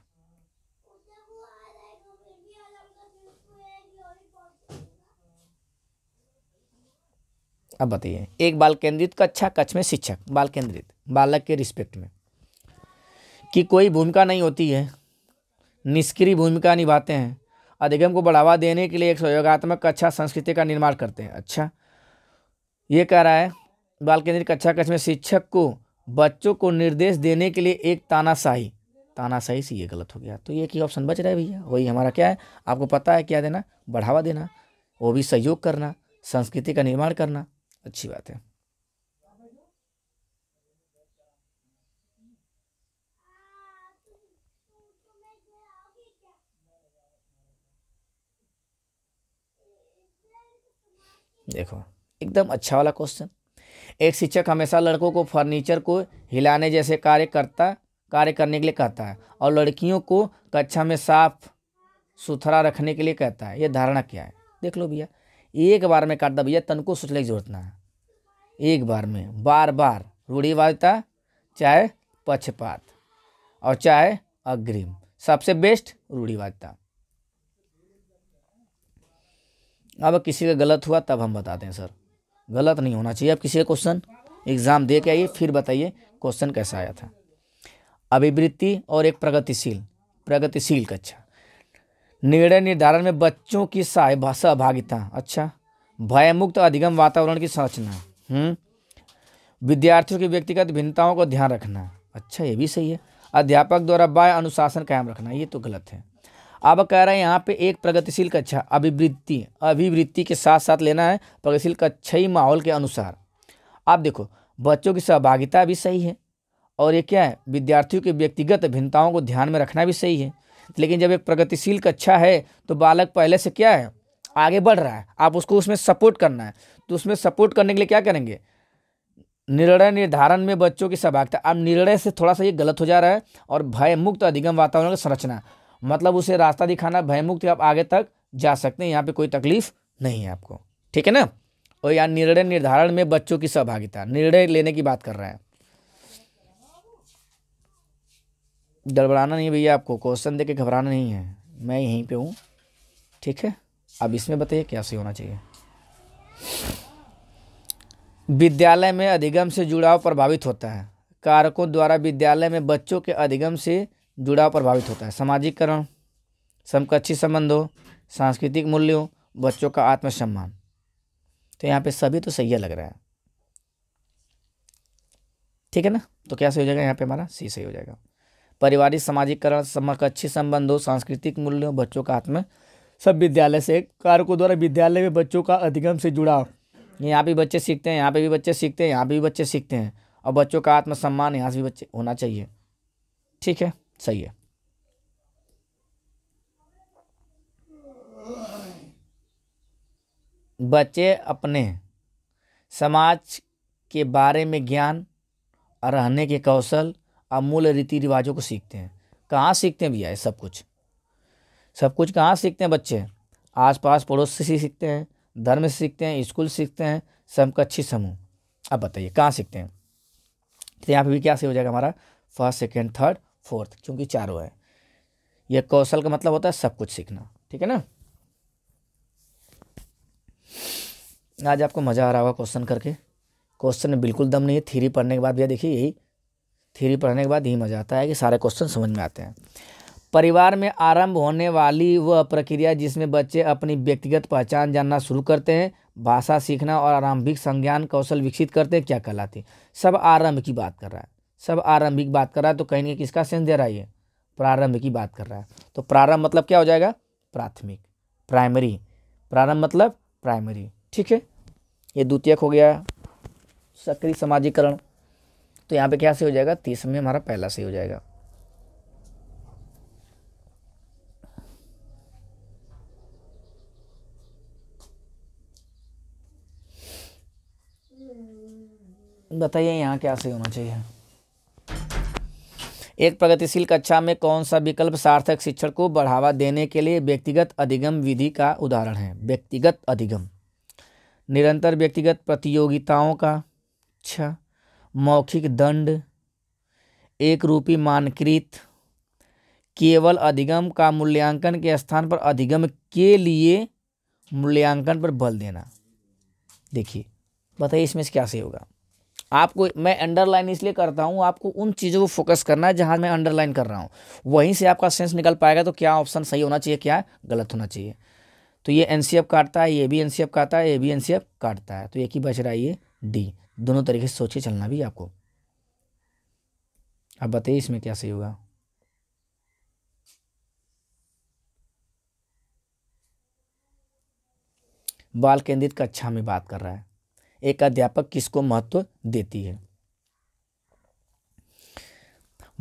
अब बताइए एक बाल केंद्रित कक्षा अच्छा कक्ष में शिक्षक बाल केंद्रित बालक के रिस्पेक्ट में कि कोई भूमिका नहीं होती है निष्क्रिय भूमिका निभाते हैं अधिगम को बढ़ावा देने के लिए एक सहयोगात्मक कक्षा संस्कृति का निर्माण करते हैं अच्छा ये कह रहा है बाल केंद्रित कक्षा कक्ष में शिक्षक को बच्चों को निर्देश देने के लिए एक तानाशाही तानाशाही से ये गलत हो गया तो ये ही ऑप्शन बच रहा है भैया वही हमारा क्या है आपको पता है क्या देना बढ़ावा देना वो भी सहयोग करना संस्कृति का निर्माण करना अच्छी बात है देखो एकदम अच्छा वाला क्वेश्चन एक शिक्षक हमेशा लड़कों को फर्नीचर को हिलाने जैसे कार्य करता कार्य करने के लिए कहता है और लड़कियों को कक्षा में साफ सुथरा रखने के लिए कहता है ये धारणा क्या है देख लो भैया एक बार में काटता भैया तन को सोचने की जरूरत ना है एक बार में बार बार रूढ़ीवादता चाहे पक्षपात और चाहे अग्रिम सबसे बेस्ट रूढ़ीवादता अब किसी का गलत हुआ तब हम बताते हैं सर गलत नहीं होना चाहिए अब किसी का क्वेश्चन एग्ज़ाम दे के आइए फिर बताइए क्वेश्चन कैसा आया था अभिवृत्ति और एक प्रगतिशील प्रगतिशील कक्षा निर्णय निर्धारण में बच्चों की सहभागिता अच्छा भयमुक्त अधिगम वातावरण की संरचना हम्म, विद्यार्थियों की व्यक्तिगत भिन्नताओं को ध्यान रखना अच्छा ये भी सही है अध्यापक द्वारा बाय अनुशासन कायम रखना ये तो गलत है अब कह रहे हैं यहाँ पे एक प्रगतिशील कक्षा अभिवृत्ति अभिवृत्ति के साथ साथ लेना है प्रगतिशील कक्षाई माहौल के अनुसार आप देखो बच्चों की सहभागिता भी सही है और ये क्या है विद्यार्थियों की व्यक्तिगत भिन्नताओं को ध्यान में रखना भी सही है लेकिन जब एक प्रगतिशील कक्षा है तो बालक पहले से क्या है आगे बढ़ रहा है आप उसको उसमें सपोर्ट करना है तो उसमें सपोर्ट करने के लिए क्या करेंगे निर्णय निर्धारण में बच्चों की सहभागिता अब निर्णय से थोड़ा सा ये गलत हो जा रहा है और भय मुक्त अधिगम वातावरण की संरचना मतलब उसे रास्ता दिखाना भयमुक्त आप आगे तक जा सकते हैं यहाँ पे कोई तकलीफ नहीं है आपको ठीक है ना और यहाँ निर्णय निर्धारण में बच्चों की सहभागिता निर्णय लेने की बात कर रहे हैं डरबड़ाना नहीं भैया आपको क्वेश्चन दे के घबराना नहीं है मैं यहीं पे हूँ ठीक है अब इसमें बताइए क्या सही होना चाहिए विद्यालय में अधिगम से जुड़ाव प्रभावित होता है कारकों द्वारा विद्यालय में बच्चों के अधिगम से जुड़ाव प्रभावित होता है सामाजिककरण समकक्षी संबंधों सांस्कृतिक मूल्यों बच्चों का आत्मसम्मान तो यहाँ पे सभी तो सही लग रहा है ठीक है ना तो क्या सही हो जाएगा यहाँ पे हमारा सी सही हो जाएगा पारिवारिक सामाजिककरण समकक्षी संबंधों सांस्कृतिक मूल्यों बच्चों का आत्म सब विद्यालय से कारकों द्वारा विद्यालय में बच्चों का अधिगम से जुड़ाव यहाँ भी बच्चे सीखते हैं यहाँ पे भी बच्चे सीखते हैं यहाँ पे भी बच्चे सीखते हैं और बच्चों का आत्मसम्मान यहाँ से भी बच्चे होना चाहिए ठीक है सही है बच्चे अपने समाज के बारे में ज्ञान और रहने के कौशल और मूल रीति रिवाजों को सीखते हैं कहाँ सीखते हैं भैया ये सब कुछ सब कुछ कहाँ सीखते हैं बच्चे आसपास पड़ोस से सीखते हैं धर्म से सीखते हैं स्कूल सीखते हैं समकक्षी समूह अब बताइए कहाँ सीखते हैं तो यहाँ पे भी क्या सही हो जाएगा हमारा फर्स्ट सेकेंड थर्ड फोर्थ क्योंकि चारों है यह कौशल का मतलब होता है सब कुछ सीखना ठीक है ना आज आपको मज़ा आ रहा होगा क्वेश्चन करके क्वेश्चन में बिल्कुल दम नहीं है थीरी पढ़ने के बाद भैया देखिए यही थीरी पढ़ने के बाद यही मज़ा आता है कि सारे क्वेश्चन समझ में आते हैं परिवार में आरंभ होने वाली वह प्रक्रिया जिसमें बच्चे अपनी व्यक्तिगत पहचान जानना शुरू करते हैं भाषा सीखना और आरंभिक संज्ञान कौशल विकसित करते हैं क्या कहलाती सब आरंभ की बात कर रहा है सब आरंभिक बात कर रहा है तो कहेंगे किसका सेंस दे रहा है ये प्रारंभ की बात कर रहा है तो प्रारंभ मतलब क्या हो जाएगा प्राथमिक प्राइमरी प्रारंभ मतलब प्राइमरी ठीक है ये द्वितीय हो गया सक्रिय समाजीकरण तो यहाँ पे क्या से हो जाएगा तीस में हमारा पहला से हो जाएगा बताइए यहाँ क्या सही होना चाहिए एक प्रगतिशील कक्षा में कौन सा विकल्प सार्थक शिक्षण को बढ़ावा देने के लिए व्यक्तिगत अधिगम विधि का उदाहरण है व्यक्तिगत अधिगम निरंतर व्यक्तिगत प्रतियोगिताओं का छ मौखिक दंड एक रूपी मानकृत केवल अधिगम का मूल्यांकन के स्थान पर अधिगम के लिए मूल्यांकन पर बल देना देखिए बताइए इसमें से क्या से होगा आपको मैं अंडरलाइन इसलिए करता हूँ आपको उन चीज़ों को फोकस करना है जहाँ मैं अंडरलाइन कर रहा हूँ वहीं से आपका सेंस निकल पाएगा तो क्या ऑप्शन सही होना चाहिए क्या गलत होना चाहिए तो ये एन काटता है ये भी एन काटता है ये भी एन काटता है तो एक ही बच रहा है ये डी दोनों तरीके से सोचिए चलना भी आपको अब बताइए इसमें क्या सही होगा बाल केंद्रित कक्षा में बात कर रहा है एक अध्यापक किसको महत्व देती है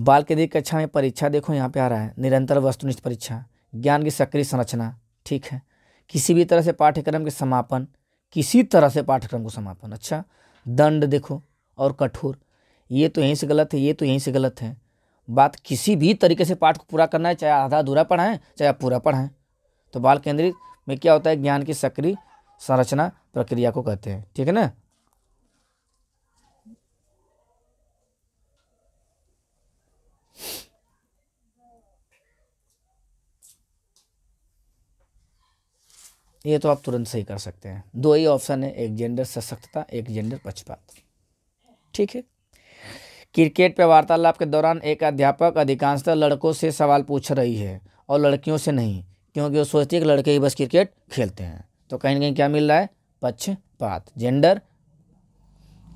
बाल के केंद्रित कक्षा में परीक्षा देखो यहाँ पे आ रहा है निरंतर वस्तुनिष्ठ परीक्षा ज्ञान की सक्रिय संरचना ठीक है किसी भी तरह से पाठ्यक्रम के समापन किसी तरह से पाठ्यक्रम को समापन अच्छा दंड देखो और कठोर ये तो यहीं से गलत है ये तो यहीं से गलत है बात किसी भी तरीके से पाठ को पूरा करना है चाहे आधा अधूरा पढ़ाएं चाहे आप पूरा पढ़ाएं तो बाल केंद्रित में क्या होता है ज्ञान की सक्रिय संरचना प्रक्रिया को कहते हैं ठीक है ना ये तो आप तुरंत सही कर सकते हैं दो ही ऑप्शन है एक जेंडर सशक्तता एक जेंडर पक्षपात ठीक है क्रिकेट पर वार्तालाप के दौरान एक अध्यापक अधिकांशतः लड़कों से सवाल पूछ रही है और लड़कियों से नहीं क्योंकि वो सोचती है कि लड़के ही बस क्रिकेट खेलते हैं तो कहीं ना कहीं क्या मिल रहा है पक्षपात जेंडर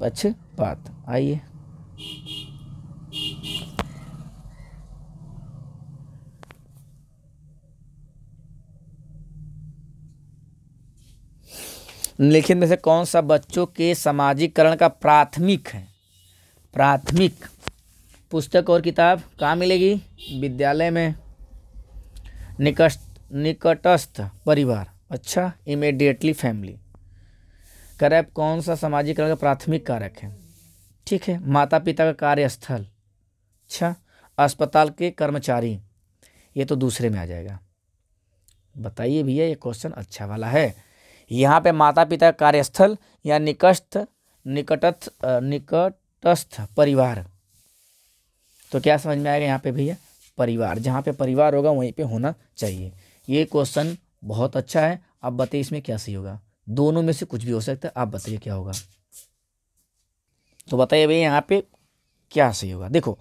पक्षपात आइए लेकिन में से कौन सा बच्चों के समाजीकरण का प्राथमिक है प्राथमिक पुस्तक और किताब कहाँ मिलेगी विद्यालय में निकट निकटस्थ परिवार अच्छा इमेडिएटली फैमिली करैब कौन सा सामाजिक का प्राथमिक कारक है ठीक है माता पिता का कार्यस्थल अच्छा अस्पताल के कर्मचारी ये तो दूसरे में आ जाएगा बताइए भैया ये क्वेश्चन अच्छा वाला है यहाँ पे माता पिता का कार्यस्थल या निकटस्थ निकटस्थ निकटस्थ परिवार तो क्या समझ में आएगा यहाँ पे भैया परिवार जहाँ पे परिवार होगा वहीं पे होना चाहिए ये क्वेश्चन बहुत अच्छा है अब बताइए इसमें क्या सही होगा दोनों में से कुछ भी हो सकता है आप बताइए क्या होगा तो बताइए भैया यहाँ पे क्या सही होगा देखो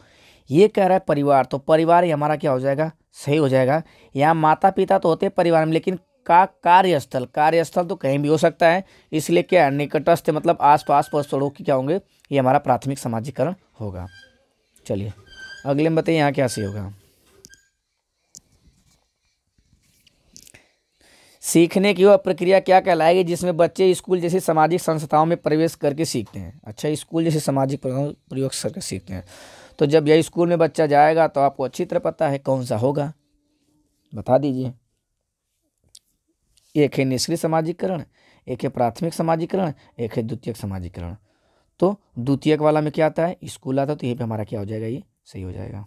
ये कह रहा है परिवार तो परिवार ही हमारा क्या हो जाएगा सही हो जाएगा यहाँ माता पिता तो होते परिवार में लेकिन का कार्यस्थल कार्यस्थल तो कहीं भी हो सकता है इसलिए क्या निकटस्थ मतलब आस पास पड़ोसों के क्या होंगे ये हमारा प्राथमिक सामाजिकरण होगा चलिए अगले में बताइए यहाँ क्या सही होगा सीखने की वह प्रक्रिया क्या कहलाएगी जिसमें बच्चे स्कूल जैसे सामाजिक संस्थाओं में प्रवेश करके सीखते हैं अच्छा स्कूल जैसे सामाजिक प्रयोग करके सीखते हैं तो जब यह स्कूल में बच्चा जाएगा तो आपको अच्छी तरह पता है कौन सा होगा बता दीजिए एक है निष्क्रिय समाजीकरण एक है प्राथमिक सामाजिकरण एक है द्वितीयक सामाजिकरण तो द्वितीयक वाला में क्या आता है स्कूल आता है तो यहीं पे हमारा क्या हो जाएगा ये सही हो जाएगा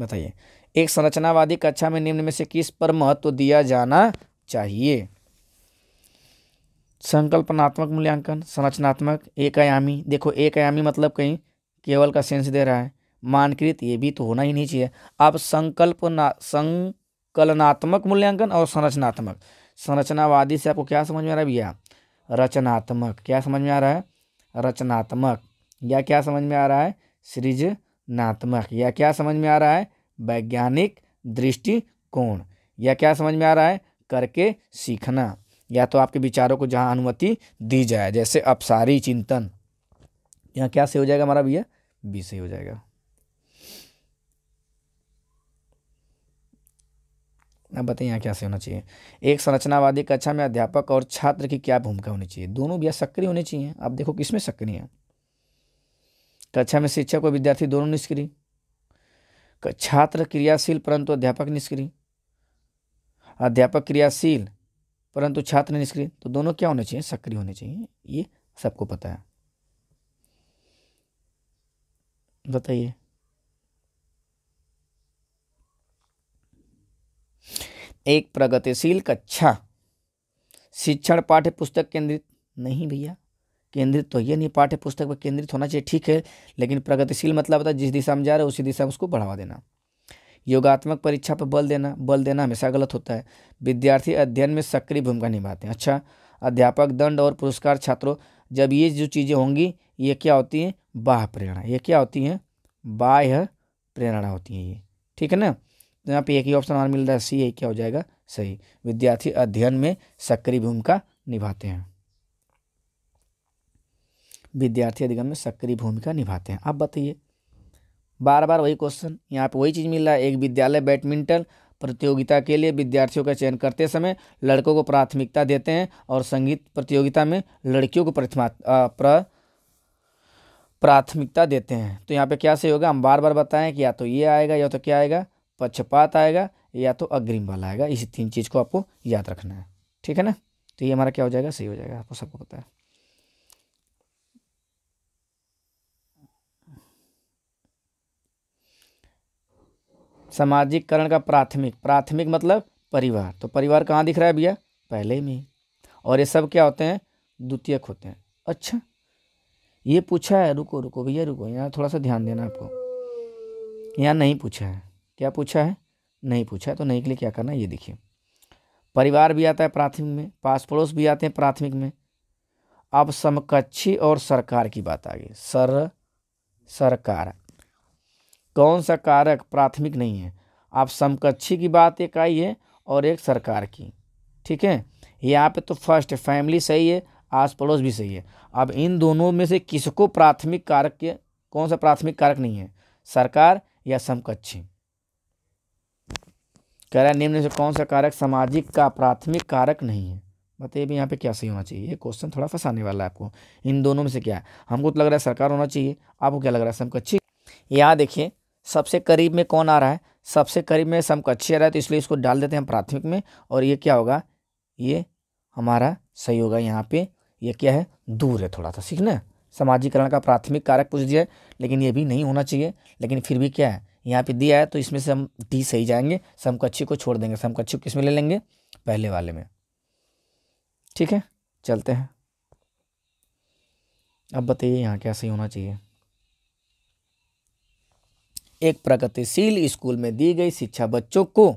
बताइए एक संरचनावादी कक्षा में निम्न में से किस पर महत्व दिया जाना चाहिए संकल्पनात्मक मूल्यांकन संरचनात्मक एक आयामी देखो एक आयामी मतलब कहीं केवल का सेंस दे रहा है मानकृत ये भी तो होना ही नहीं चाहिए आप संकल्पना संकलनात्मक मूल्यांकन और संरचनात्मक संरचनावादी से आपको क्या समझ में आ रहा है भैया रचनात्मक क्या समझ में आ रहा है रचनात्मक या क्या समझ में आ रहा है सृज नात्मक यह क्या समझ में आ रहा है वैज्ञानिक दृष्टिकोण या क्या समझ में आ रहा है करके सीखना या तो आपके विचारों को जहाँ अनुमति दी जाए जैसे अपसारी चिंतन यहाँ क्या से हो जाएगा हमारा भैया बी से हो जाएगा अब बताइए यहाँ क्या से होना चाहिए एक संरचनावादी कक्षा में अध्यापक और छात्र की क्या भूमिका होनी चाहिए दोनों भैया सक्रिय होने चाहिए आप देखो किसमें सक्रिय हैं कक्षा तो अच्छा में शिक्षक और विद्यार्थी दोनों निष्क्रिय छात्र क्रियाशील परंतु अध्यापक निष्क्रिय अध्यापक क्रियाशील परंतु छात्र निष्क्रिय तो दोनों क्या होने चाहिए सक्रिय होने चाहिए ये सबको पता है बताइए एक प्रगतिशील कक्षा शिक्षण पाठ्य पुस्तक केंद्रित नहीं भैया केंद्रित तो ये नहीं पाठ्य पुस्तक पर केंद्रित होना चाहिए ठीक है लेकिन प्रगतिशील मतलब होता है जिस दिशा में जा रहे उसी दिशा में उसको बढ़ावा देना योगात्मक परीक्षा पर बल देना बल देना हमेशा गलत होता है विद्यार्थी अध्ययन में सक्रिय भूमिका निभाते हैं अच्छा अध्यापक दंड और पुरस्कार छात्रों जब ये जो चीज़ें होंगी ये क्या होती हैं बाह्य प्रेरणा ये क्या होती हैं बाह्य प्रेरणा होती हैं ये ठीक है ना तो यहाँ पे एक ही ऑप्शन हमारा मिल रहा है सी ये क्या हो जाएगा सही विद्यार्थी अध्ययन में सक्रिय भूमिका निभाते हैं विद्यार्थी अधिगम में सक्रिय भूमिका निभाते हैं आप बताइए बार बार वही क्वेश्चन यहाँ पे वही चीज़ मिल रहा है एक विद्यालय बैडमिंटन प्रतियोगिता के लिए विद्यार्थियों का चयन करते समय लड़कों को प्राथमिकता देते हैं और संगीत प्रतियोगिता में लड़कियों को प्रतिमा प्र प्राथमिकता देते हैं तो यहाँ पे क्या सही होगा हम बार बार बताएं कि या तो ये आएगा या तो क्या आएगा पक्षपात आएगा या तो अग्रिम वाला आएगा इसी तीन चीज़ को आपको याद रखना है ठीक है ना तो ये हमारा क्या हो जाएगा सही हो जाएगा आपको सबको पता है सामाजिककरण का प्राथमिक प्राथमिक मतलब परिवार तो परिवार कहाँ दिख रहा है भैया पहले में और ये सब क्या होते हैं द्वितीयक होते हैं अच्छा ये पूछा है रुको रुको भैया रुको यहाँ थोड़ा सा ध्यान देना आपको यहाँ नहीं पूछा है क्या पूछा है नहीं पूछा है तो नहीं के लिए क्या करना है ये देखिए परिवार भी आता है प्राथमिक में पास पड़ोस भी आते हैं प्राथमिक में अब समकक्षी और सरकार की बात आ गई सर सरकार कौन सा कारक प्राथमिक नहीं है आप समकक्षी की बात एक आई है और एक सरकार की ठीक है यहाँ पे तो फर्स्ट फैमिली सही है आस पड़ोस भी सही है अब इन दोनों में से किसको प्राथमिक कारक के कौन सा प्राथमिक कारक नहीं है सरकार या समकक्षी कह रहा है निम्न से कौन सा कारक सामाजिक का प्राथमिक कारक नहीं है बताइए भी यहाँ पे क्या सही होना चाहिए ये क्वेश्चन थोड़ा फंसाने वाला है आपको इन दोनों में से क्या है हमको तो लग रहा है सरकार होना चाहिए आपको क्या लग रहा है समकक्षी यहाँ देखिए सबसे करीब में कौन आ रहा है सबसे करीब में समकक्षी आ रहा है तो इसलिए इसको डाल देते हैं प्राथमिक में और ये क्या होगा ये हमारा सही होगा यहाँ पे ये क्या है दूर है थोड़ा सा सीखना समाजीकरण का प्राथमिक कारक पूछ दिया है लेकिन ये भी नहीं होना चाहिए लेकिन फिर भी क्या है यहाँ पे दिया है तो इसमें से हम डी सही जाएंगे समकक्षी को छोड़ देंगे समकक्षी को किस में ले लेंगे पहले वाले में ठीक है चलते हैं अब बताइए यहाँ क्या सही होना चाहिए एक प्रगतिशील स्कूल में दी गई शिक्षा बच्चों को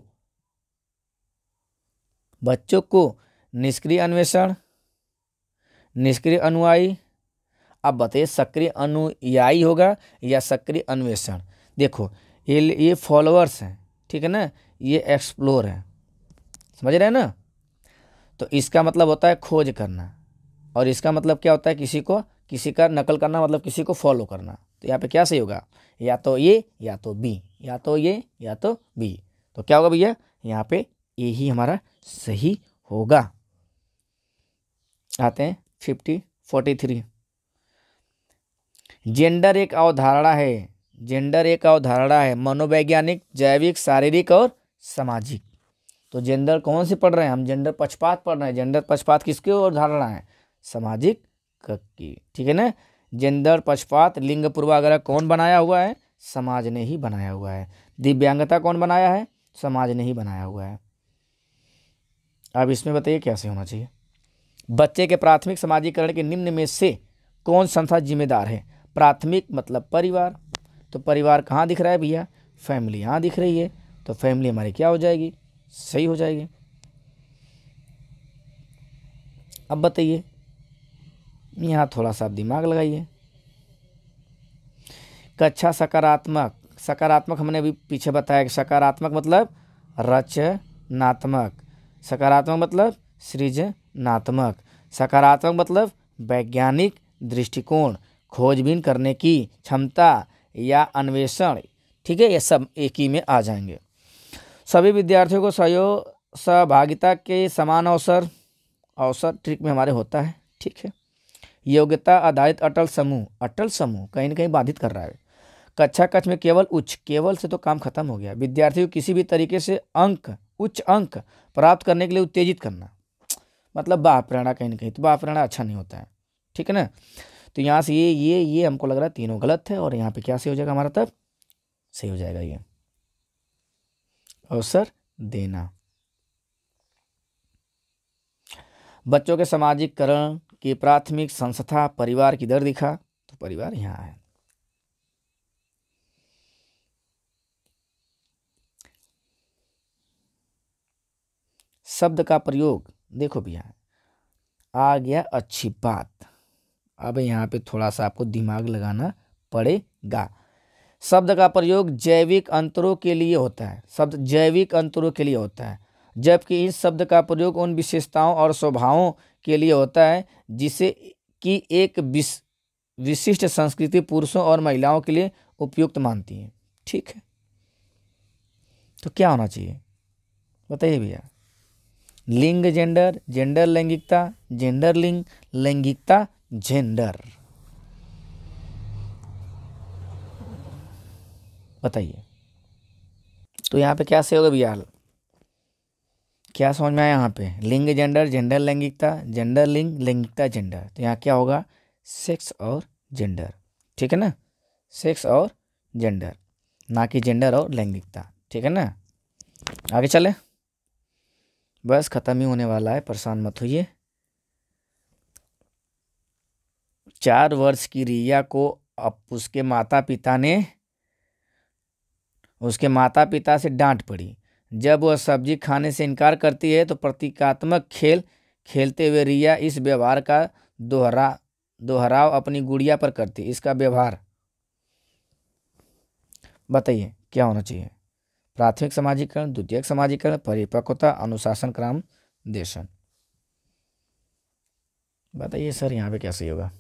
बच्चों को निष्क्रिय अन्वेषण निष्क्रिय अनुयायी आप बताइए सक्रिय अनुयायी होगा या सक्रिय अन्वेषण देखो ये ये फॉलोअर्स हैं ठीक है ना ये एक्सप्लोर है समझ रहे हैं ना तो इसका मतलब होता है खोज करना और इसका मतलब क्या होता है किसी को किसी का नकल करना मतलब किसी को फॉलो करना तो यहाँ पे क्या सही होगा या तो ये या तो बी या तो ये या तो बी तो क्या होगा भैया यहाँ पे ए ही हमारा सही होगा आते हैं फिफ्टी फोर्टी थ्री जेंडर एक अवधारणा है जेंडर एक अवधारणा है मनोवैज्ञानिक जैविक शारीरिक और सामाजिक तो जेंडर कौन से पढ़ रहे हैं हम जेंडर पक्षपात पढ़ रहे हैं जेंडर पक्षपात किसकी और धारणा है सामाजिक की ठीक है ना जेंदर पक्षपात लिंग पूर्वाग्रह कौन बनाया हुआ है समाज ने ही बनाया हुआ है दिव्यांगता कौन बनाया है समाज ने ही बनाया हुआ है अब इसमें बताइए कैसे होना चाहिए बच्चे के प्राथमिक समाजीकरण के निम्न में से कौन संस्था जिम्मेदार है प्राथमिक मतलब परिवार तो परिवार कहाँ दिख रहा है भैया फैमिली यहाँ दिख रही है तो फैमिली हमारी क्या हो जाएगी सही हो जाएगी अब बताइए यहाँ थोड़ा सा दिमाग लगाइए कक्षा सकारात्मक सकारात्मक हमने अभी पीछे बताया कि सकारात्मक मतलब रचनात्मक सकारात्मक मतलब सृजनात्मक सकारात्मक मतलब वैज्ञानिक दृष्टिकोण खोजबीन करने की क्षमता या अन्वेषण ठीक है ये सब एक ही में आ जाएंगे सभी विद्यार्थियों को सहयोग सहभागिता के समान अवसर अवसर ट्रिक में हमारे होता है ठीक है योग्यता आधारित अटल समूह अटल समूह कहीं ना कहीं बाधित कर रहा है कक्षा कक्ष में केवल उच्च केवल से तो काम खत्म हो गया विद्यार्थी को किसी भी तरीके से अंक उच्च अंक प्राप्त करने के लिए उत्तेजित करना मतलब बाह प्रेरणा कहीं ना कहीं तो बाह प्रेरणा अच्छा नहीं होता है ठीक है ना तो यहाँ से ये ये ये हमको लग रहा है तीनों गलत है और यहाँ पे क्या सही हो जाएगा हमारा तब सही हो जाएगा ये अवसर देना बच्चों के सामाजिककरण कि प्राथमिक संस्था परिवार की दर दिखा तो परिवार यहाँ है शब्द का प्रयोग देखो भैया आ गया अच्छी बात अब यहाँ पे थोड़ा सा आपको दिमाग लगाना पड़ेगा शब्द का प्रयोग जैविक अंतरों के लिए होता है शब्द जैविक अंतरों के लिए होता है जबकि इस शब्द का प्रयोग उन विशेषताओं और स्वभावों के लिए होता है जिसे कि एक विश विशिष्ट संस्कृति पुरुषों और महिलाओं के लिए उपयुक्त मानती है ठीक है तो क्या होना चाहिए बताइए भैया लिंग जेंडर जेंडर लैंगिकता जेंडर लिंग लैंगिकता जेंडर बताइए तो यहाँ पे क्या सही होगा भैया क्या समझ में आया यहाँ पे लिंग जेंडर जेंडर लैंगिकता जेंडर लिंग लैंगिकता जेंडर तो यहाँ क्या होगा सेक्स और जेंडर ठीक है ना सेक्स और जेंडर ना कि जेंडर और लैंगिकता ठीक है ना आगे चले बस ख़त्म ही होने वाला है परेशान मत होइए चार वर्ष की रिया को अब उसके माता पिता ने उसके माता पिता से डांट पड़ी जब वह सब्जी खाने से इनकार करती है तो प्रतीकात्मक खेल खेलते हुए रिया इस व्यवहार का दोहरा दोहराव अपनी गुड़िया पर करती है इसका व्यवहार बताइए क्या होना चाहिए प्राथमिक सामाजिकरण द्वितीयक समाजीकरण परिपक्वता अनुशासन क्रम देशन बताइए सर यहाँ पे क्या सही होगा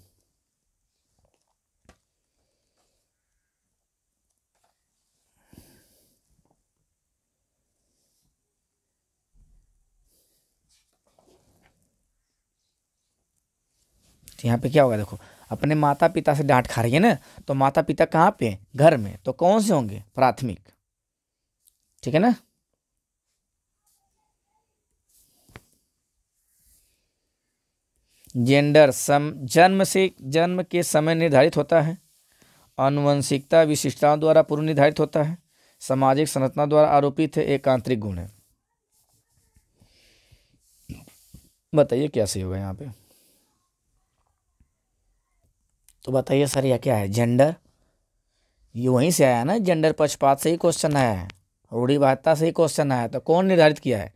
तो यहाँ पे क्या होगा देखो अपने माता पिता से डांट खा रही है ना तो माता पिता कहाँ पे घर में तो कौन से होंगे प्राथमिक ठीक है ना जेंडर सम जन्म से जन्म के समय निर्धारित होता है अनुवंशिकता विशिष्टताओं द्वारा पूर्व निर्धारित होता है सामाजिक संरचना द्वारा आरोपित है एक आंतरिक गुण है बताइए क्या सही होगा यहाँ पे तो बताइए सर यह क्या है जेंडर ये वहीं से आया ना जेंडर पक्षपात से ही क्वेश्चन आया है रूढ़ीवादता से ही क्वेश्चन आया तो कौन निर्धारित किया है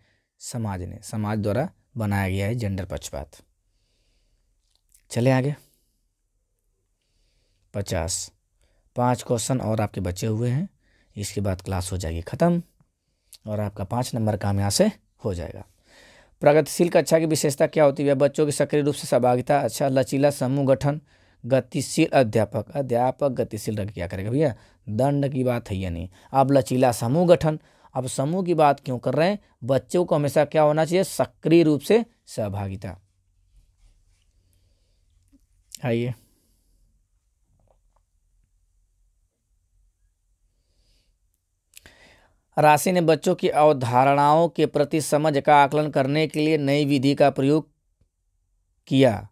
समाज ने समाज द्वारा बनाया गया है जेंडर पक्षपात चले आगे पचास पांच क्वेश्चन और आपके बचे हुए हैं इसके बाद क्लास हो जाएगी ख़त्म और आपका पाँच नंबर काम यहाँ से हो जाएगा प्रगतिशील कक्षा की विशेषता क्या होती है बच्चों की सक्रिय रूप से सहभागिता अच्छा लचीला समूह गठन गतिशील अध्यापक अध्यापक गतिशील रख क्या करेगा भैया दंड की बात है या नहीं अब लचीला समूह गठन अब समूह की बात क्यों कर रहे हैं बच्चों को हमेशा क्या होना चाहिए सक्रिय रूप से सहभागिता आइए राशि ने बच्चों की अवधारणाओं के प्रति समझ का आकलन करने के लिए नई विधि का प्रयोग किया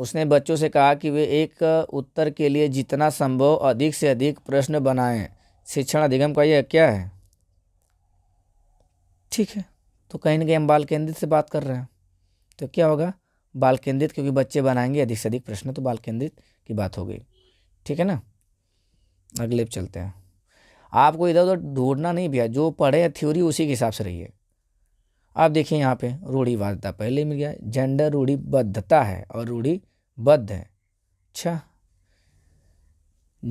उसने बच्चों से कहा कि वे एक उत्तर के लिए जितना संभव अधिक से अधिक प्रश्न बनाएं शिक्षण अधिगम का यह क्या है ठीक है तो कहीं ना कहीं हम बाल केंद्रित से बात कर रहे हैं तो क्या होगा बाल केंद्रित क्योंकि बच्चे बनाएंगे अधिक से अधिक प्रश्न तो बाल केंद्रित की बात हो गई ठीक है ना अगले चलते हैं आपको इधर उधर ढूंढना नहीं भैया जो पढ़े थ्योरी उसी के हिसाब से रही है आप देखिए यहाँ पे रूढ़ीवादता पहले मिल गया जेंडर रूढ़ीबद्धता है और रूढ़ी बद्ध है छह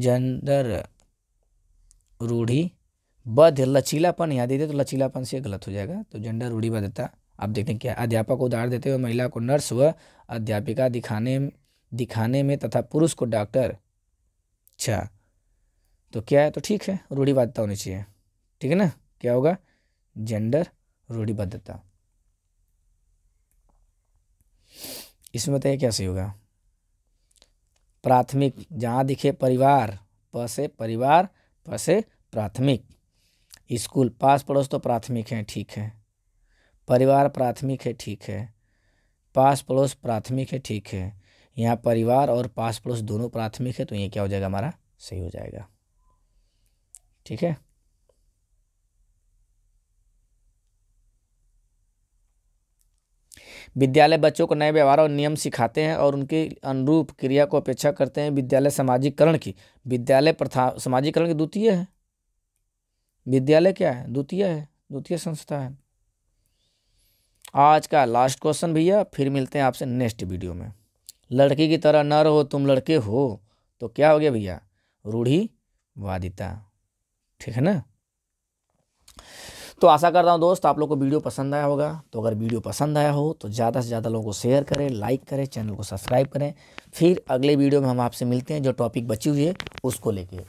जंदर रूढ़ी बद्ध लचीलापन यहाँ दे दे तो लचीलापन से गलत हो जाएगा तो जेंडर रूढ़िबद्धता आप देखें क्या अध्यापक को उदाहरण देते हुए महिला को नर्स व अध्यापिका दिखाने दिखाने में तथा पुरुष को डॉक्टर अच्छा तो क्या है तो ठीक है रूढ़िबद्धता होनी चाहिए ठीक है ना क्या होगा जेंडर रूढ़िबद्धता इसमें बताइए क्या सही होगा प्राथमिक जहाँ दिखे परिवार प से परिवार प से प्राथमिक स्कूल पास पड़ोस तो प्राथमिक है ठीक है परिवार प्राथमिक है ठीक है पास पड़ोस प्राथमिक है ठीक है यहाँ परिवार और पास पड़ोस दोनों प्राथमिक है तो ये क्या हो जाएगा हमारा सही हो जाएगा ठीक है विद्यालय बच्चों को नए व्यवहार और नियम सिखाते हैं और उनके अनुरूप क्रिया को अपेक्षा करते हैं विद्यालय समाजीकरण की विद्यालय प्रथा समाजीकरण की द्वितीय है विद्यालय क्या है द्वितीय है द्वितीय संस्था है आज का लास्ट क्वेश्चन भैया फिर मिलते हैं आपसे नेक्स्ट वीडियो में लड़की की तरह नर हो तुम लड़के हो तो क्या हो गया भैया रूढ़ी वादिता ठीक है ना तो आशा करता हूँ दोस्त आप लोग को वीडियो पसंद आया होगा तो अगर वीडियो पसंद आया हो तो ज़्यादा से ज़्यादा लोगों को शेयर करें लाइक करें चैनल को सब्सक्राइब करें फिर अगले वीडियो में हम आपसे मिलते हैं जो टॉपिक बची हुई है उसको लेके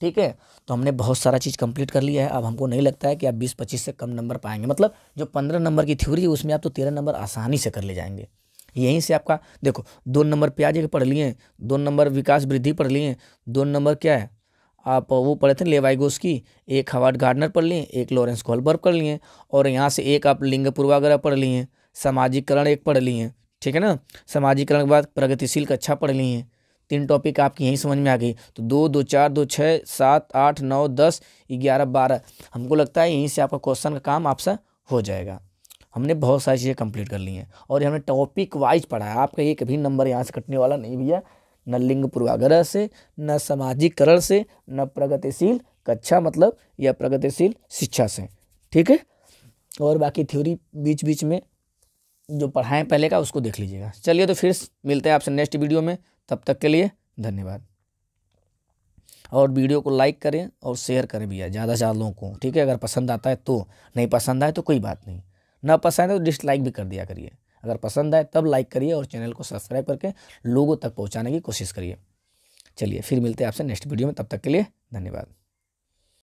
ठीक है तो हमने बहुत सारा चीज़ कंप्लीट कर लिया है अब हमको नहीं लगता है कि आप बीस पच्चीस से कम नंबर पाएंगे मतलब जो पंद्रह नंबर की थ्योरी है उसमें आप तो तेरह नंबर आसानी से कर ले जाएंगे यहीं से आपका देखो दो नंबर प्याज पढ़ लिए दो नंबर विकास वृद्धि पढ़ लिए दो नंबर क्या है आप वो पढ़े थे लेवाइगोस की एक हवाड गार्डनर पढ़ लिए एक लॉरेंस गोलबर्ग पढ़ लिए और यहाँ से एक आप लिंग पूर्वाग्रह पढ़ लिए समाजीकरण एक पढ़ लिए ठीक है ना सामाजिकरण के बाद प्रगतिशील कक्षा पढ़ ली हैं तीन टॉपिक आपकी यहीं समझ में आ गई तो दो दो चार दो छः सात आठ नौ दस ग्यारह बारह हमको लगता है यहीं से आपका क्वेश्चन का काम आपसे हो जाएगा हमने बहुत सारी चीज़ें कंप्लीट कर ली हैं और ये हमने टॉपिक वाइज पढ़ा है आपका एक भी नंबर यहाँ से कटने वाला नहीं भैया न लिंग पूर्वाग्रह से न सामाजिकरण से न प्रगतिशील कक्षा मतलब या प्रगतिशील शिक्षा से ठीक है और बाकी थ्योरी बीच बीच में जो पढ़ाएं पहले का उसको देख लीजिएगा चलिए तो फिर मिलते हैं आपसे नेक्स्ट वीडियो में तब तक के लिए धन्यवाद और वीडियो को लाइक करें और शेयर करें भैया ज़्यादा से ज़्यादा लोगों को ठीक है अगर पसंद आता है तो नहीं पसंद आए तो कोई बात नहीं ना पसंद है तो डिसलाइक भी कर दिया करिए अगर पसंद आए तब लाइक करिए और चैनल को सब्सक्राइब करके लोगों तक पहुँचाने की कोशिश करिए चलिए फिर मिलते हैं आपसे नेक्स्ट वीडियो में तब तक के लिए धन्यवाद